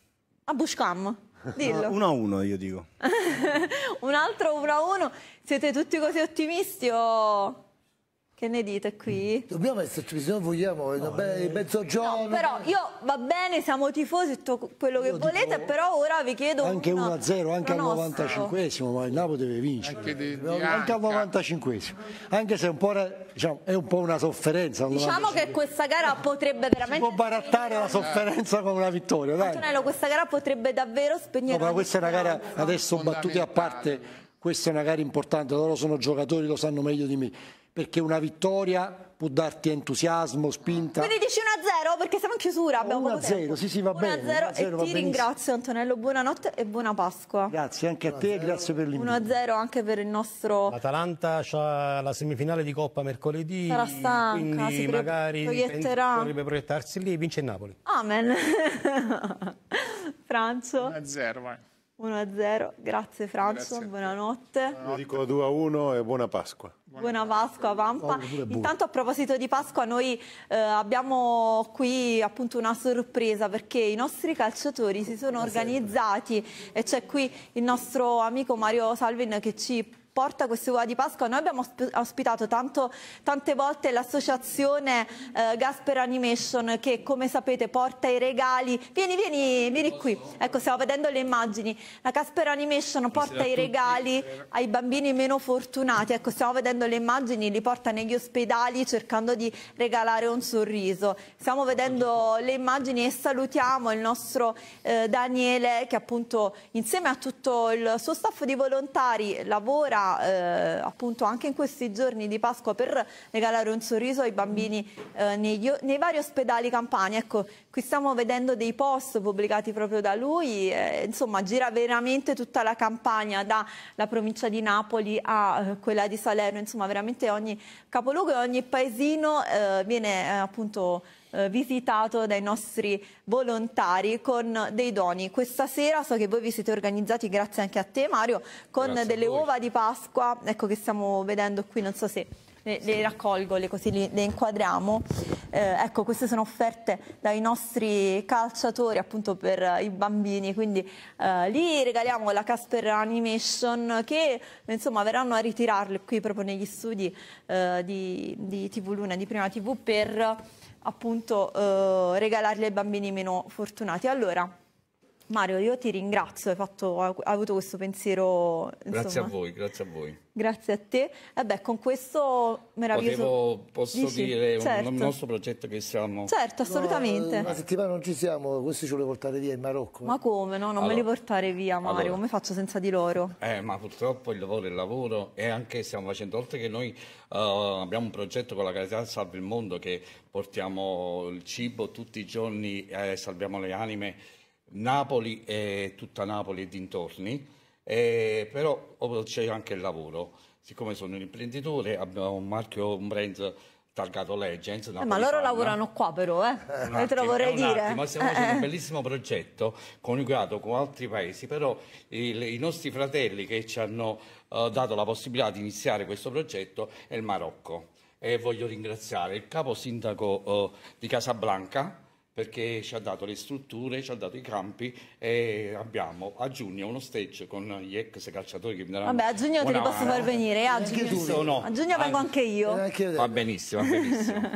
A Buscam, Dillo. 1 a 1 io dico. Un altro 1 a 1. Siete tutti così ottimisti o... Che ne dite qui? Mm. Dobbiamo esserci, se noi vogliamo, no, be- eh. mezzogiorno. No, però io va bene, siamo tifosi, tutto quello che io volete, però ora vi chiedo. Anche 1-0, anche al 95esimo, ma il Napoli deve vincere. Anche, di, di anche al 95esimo. Anche se un diciamo, è un po' una sofferenza. Diciamo che questa gara potrebbe veramente. Si può barattare la sofferenza con una vittoria. Dai. Antonello, questa gara potrebbe davvero spegnere. No, ma questa è una gara adesso battute a parte questa è una gara importante, loro sono giocatori, lo sanno meglio di me perché una vittoria può darti entusiasmo, spinta. Quindi dici 1-0 perché siamo in chiusura, 1-0, sì sì va bene. 1-0 e ti benissimo. ringrazio Antonello, buonanotte e buona Pasqua. Grazie anche a te e grazie per l'invito. 1-0 anche per il nostro... Atalanta ha la semifinale di Coppa mercoledì, Sarà stanca, quindi magari proietterà. potrebbe proiettarsi lì e vince il Napoli. Amen. Francio. 1-0 vai. 1-0, grazie Franzo, grazie. buonanotte. Lo dico 2-1 e buona Pasqua. Buona Pasqua, Pampa. Intanto a proposito di Pasqua, noi eh, abbiamo qui appunto una sorpresa perché i nostri calciatori si sono organizzati e c'è qui il nostro amico Mario Salvin che ci porta queste uova di Pasqua. Noi abbiamo ospitato tanto, tante volte l'associazione eh, Gasper Animation che come sapete porta i regali. Vieni, vieni, vieni qui. Ecco, stiamo vedendo le immagini. La Gasper Animation porta i regali ai bambini meno fortunati. Ecco, stiamo vedendo le immagini, li porta negli ospedali cercando di regalare un sorriso. Stiamo vedendo le immagini e salutiamo il nostro eh, Daniele che appunto insieme a tutto il suo staff di volontari lavora eh, appunto anche in questi giorni di Pasqua per regalare un sorriso ai bambini eh, negli, nei vari ospedali campani. Ecco, qui stiamo vedendo dei post pubblicati proprio da lui, eh, insomma gira veramente tutta la campagna dalla provincia di Napoli a eh, quella di Salerno, insomma veramente ogni capoluogo e ogni paesino eh, viene eh, appunto eh, visitato dai nostri volontari con dei doni. Questa sera so che voi vi siete organizzati, grazie anche a te Mario, con grazie delle uova di Pasqua, ecco che stiamo vedendo qui, non so se le, le raccolgo, le così le, le inquadriamo. Eh, ecco, queste sono offerte dai nostri calciatori appunto per i bambini, quindi eh, lì regaliamo la Casper Animation che insomma verranno a ritirarle qui proprio negli studi eh, di, di TV Luna, di Prima TV per appunto eh, regalarli ai bambini meno fortunati. Allora, Mario, io ti ringrazio, hai, fatto, hai avuto questo pensiero. Insomma. Grazie a voi, grazie a voi. Grazie a te. E eh beh, con questo meraviglioso... Potevo, posso Dici? dire certo. un, un, nostro progetto che siamo... Certo, assolutamente. No, una settimana non ci siamo, questi ce li portare via in Marocco. Ma come? No, non allora, me li portare via, Mario, allora, come faccio senza di loro? Eh, ma purtroppo il lavoro è il lavoro e anche stiamo facendo, oltre che noi uh, abbiamo un progetto con la carità Salve il Mondo che portiamo il cibo tutti i giorni e eh, salviamo le anime Napoli e tutta Napoli e dintorni, eh, però c'è anche il lavoro. Siccome sono un imprenditore, abbiamo un marchio, un brand targato Legends. Eh, ma loro lavorano qua però, eh? eh te lo vorrei dire. Ma stiamo facendo eh. un eh. bellissimo progetto coniugato con altri paesi, però il, i nostri fratelli che ci hanno uh, dato la possibilità di iniziare questo progetto è il Marocco. E voglio ringraziare il capo sindaco uh, di Casablanca, perché ci ha dato le strutture, ci ha dato i campi e abbiamo a giugno uno stage con gli ex calciatori che mi daranno Vabbè, a giugno te li posso far venire, eh, a giugno, tu, sì. no. a giugno vengo eh, anche io. va benissimo, va benissimo.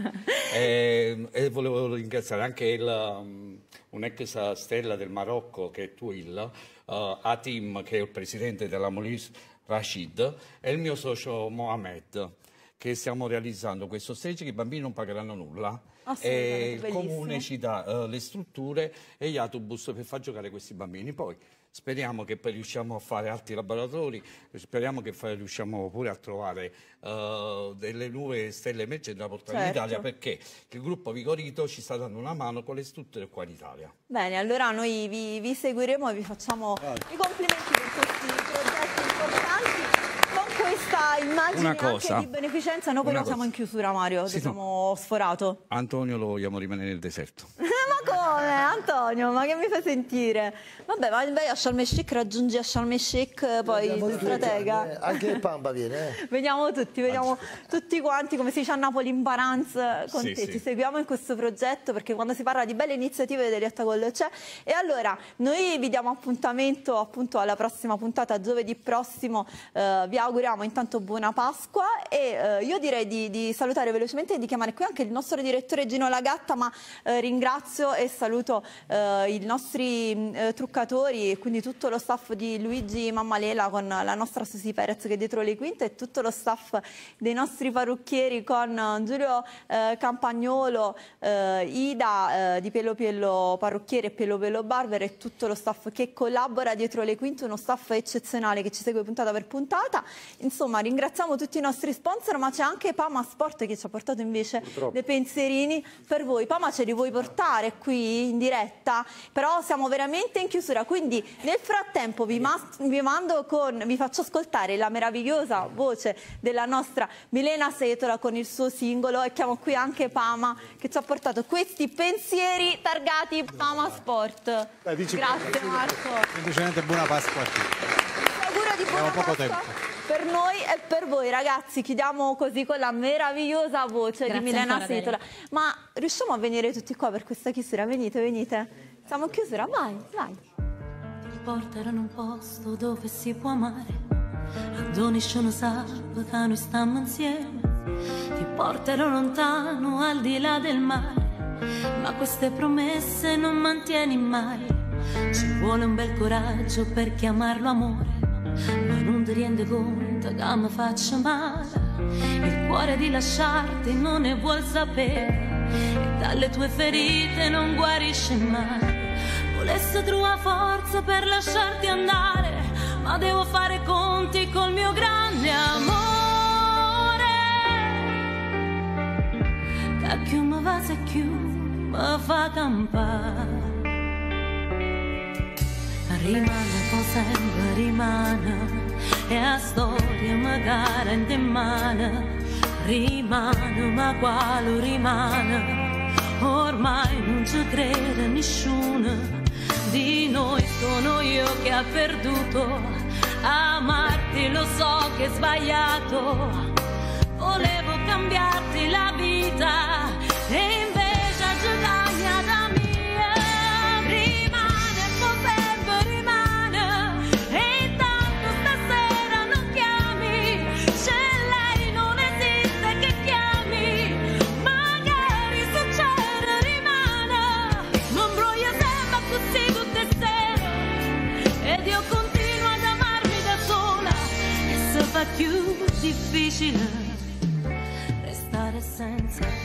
e, eh, e, volevo ringraziare anche il, um, un ex stella del Marocco che è Tuil, uh, Atim che è il presidente della Molise Rashid e il mio socio Mohamed che stiamo realizzando questo stage che i bambini non pagheranno nulla e il comune ci dà uh, le strutture e gli autobus per far giocare questi bambini. Poi speriamo che poi riusciamo a fare altri laboratori, speriamo che fai, riusciamo pure a trovare uh, delle nuove stelle emergenti da portare certo. in Italia perché il gruppo Vigorito ci sta dando una mano con le strutture qua in Italia. Bene, allora noi vi, vi seguiremo e vi facciamo allora. i complimenti per questo. immagini cosa. di beneficenza. Noi però siamo in chiusura, Mario. Sì, abbiamo no. sforato. Antonio lo vogliamo rimanere nel deserto. come? Eh, Antonio, ma che mi fai sentire? Vabbè, ma vai a Sharm el-Sheikh, raggiungi a Sharm el-Sheikh, poi il stratega. Tutti, eh, anche il Pampa viene. Eh. vediamo tutti, vediamo tutti quanti, come si dice a Napoli, in Barance eh, con sì, te. Sì. Ti seguiamo in questo progetto perché quando si parla di belle iniziative degli Ottagol c'è. E allora, noi vi diamo appuntamento appunto alla prossima puntata, giovedì prossimo. Eh, vi auguriamo intanto buona Pasqua e eh, io direi di, di, salutare velocemente e di chiamare qui anche il nostro direttore Gino Lagatta, ma ringrazio e saluto saluto eh, i nostri mm, eh, truccatori e quindi tutto lo staff di Luigi Mammalela con la nostra Susi Perez che è dietro le quinte e tutto lo staff dei nostri parrucchieri con eh, Giulio eh, Campagnolo, eh, Ida eh, di Pelo Pelo Parrucchiere e Pelo Pelo Barber e tutto lo staff che collabora dietro le quinte, uno staff eccezionale che ci segue puntata per puntata. Insomma ringraziamo tutti i nostri sponsor ma c'è anche Pama Sport che ci ha portato invece Purtroppo. dei pensierini per voi. Pama ce li vuoi portare qui in diretta, però siamo veramente in chiusura, quindi nel frattempo vi, vi, con, vi faccio ascoltare la meravigliosa voce della nostra Milena Setola con il suo singolo e chiamo qui anche Pama che ci ha portato questi pensieri targati Pama Sport. Dai, Grazie Marco. Semplicemente buona Pasqua a tutti. Abbiamo poco tempo per noi e per voi ragazzi chiudiamo così con la meravigliosa voce Grazie di Milena ancora, Sitola bene. ma riusciamo a venire tutti qua per questa chiusura venite venite siamo chiusura vai vai ti in un posto dove si può amare a uno sabato che noi stiamo insieme ti porterò lontano al di là del mare ma queste promesse non mantieni mai ci vuole un bel coraggio per chiamarlo amore non ti rende conto che mi faccio male il cuore di lasciarti non ne vuol sapere e dalle tue ferite non guarisce mai volesse trovare forza per lasciarti andare ma devo fare conti col mio grande amore cacchio mi va se chiù fa campare rimane un po' sempre rimane e la storia magari in demana rimane ma quale rimane ormai non ci crede nessuno di noi sono io che ha perduto amarti lo so che è sbagliato volevo cambiarti la vita e difficile restare senza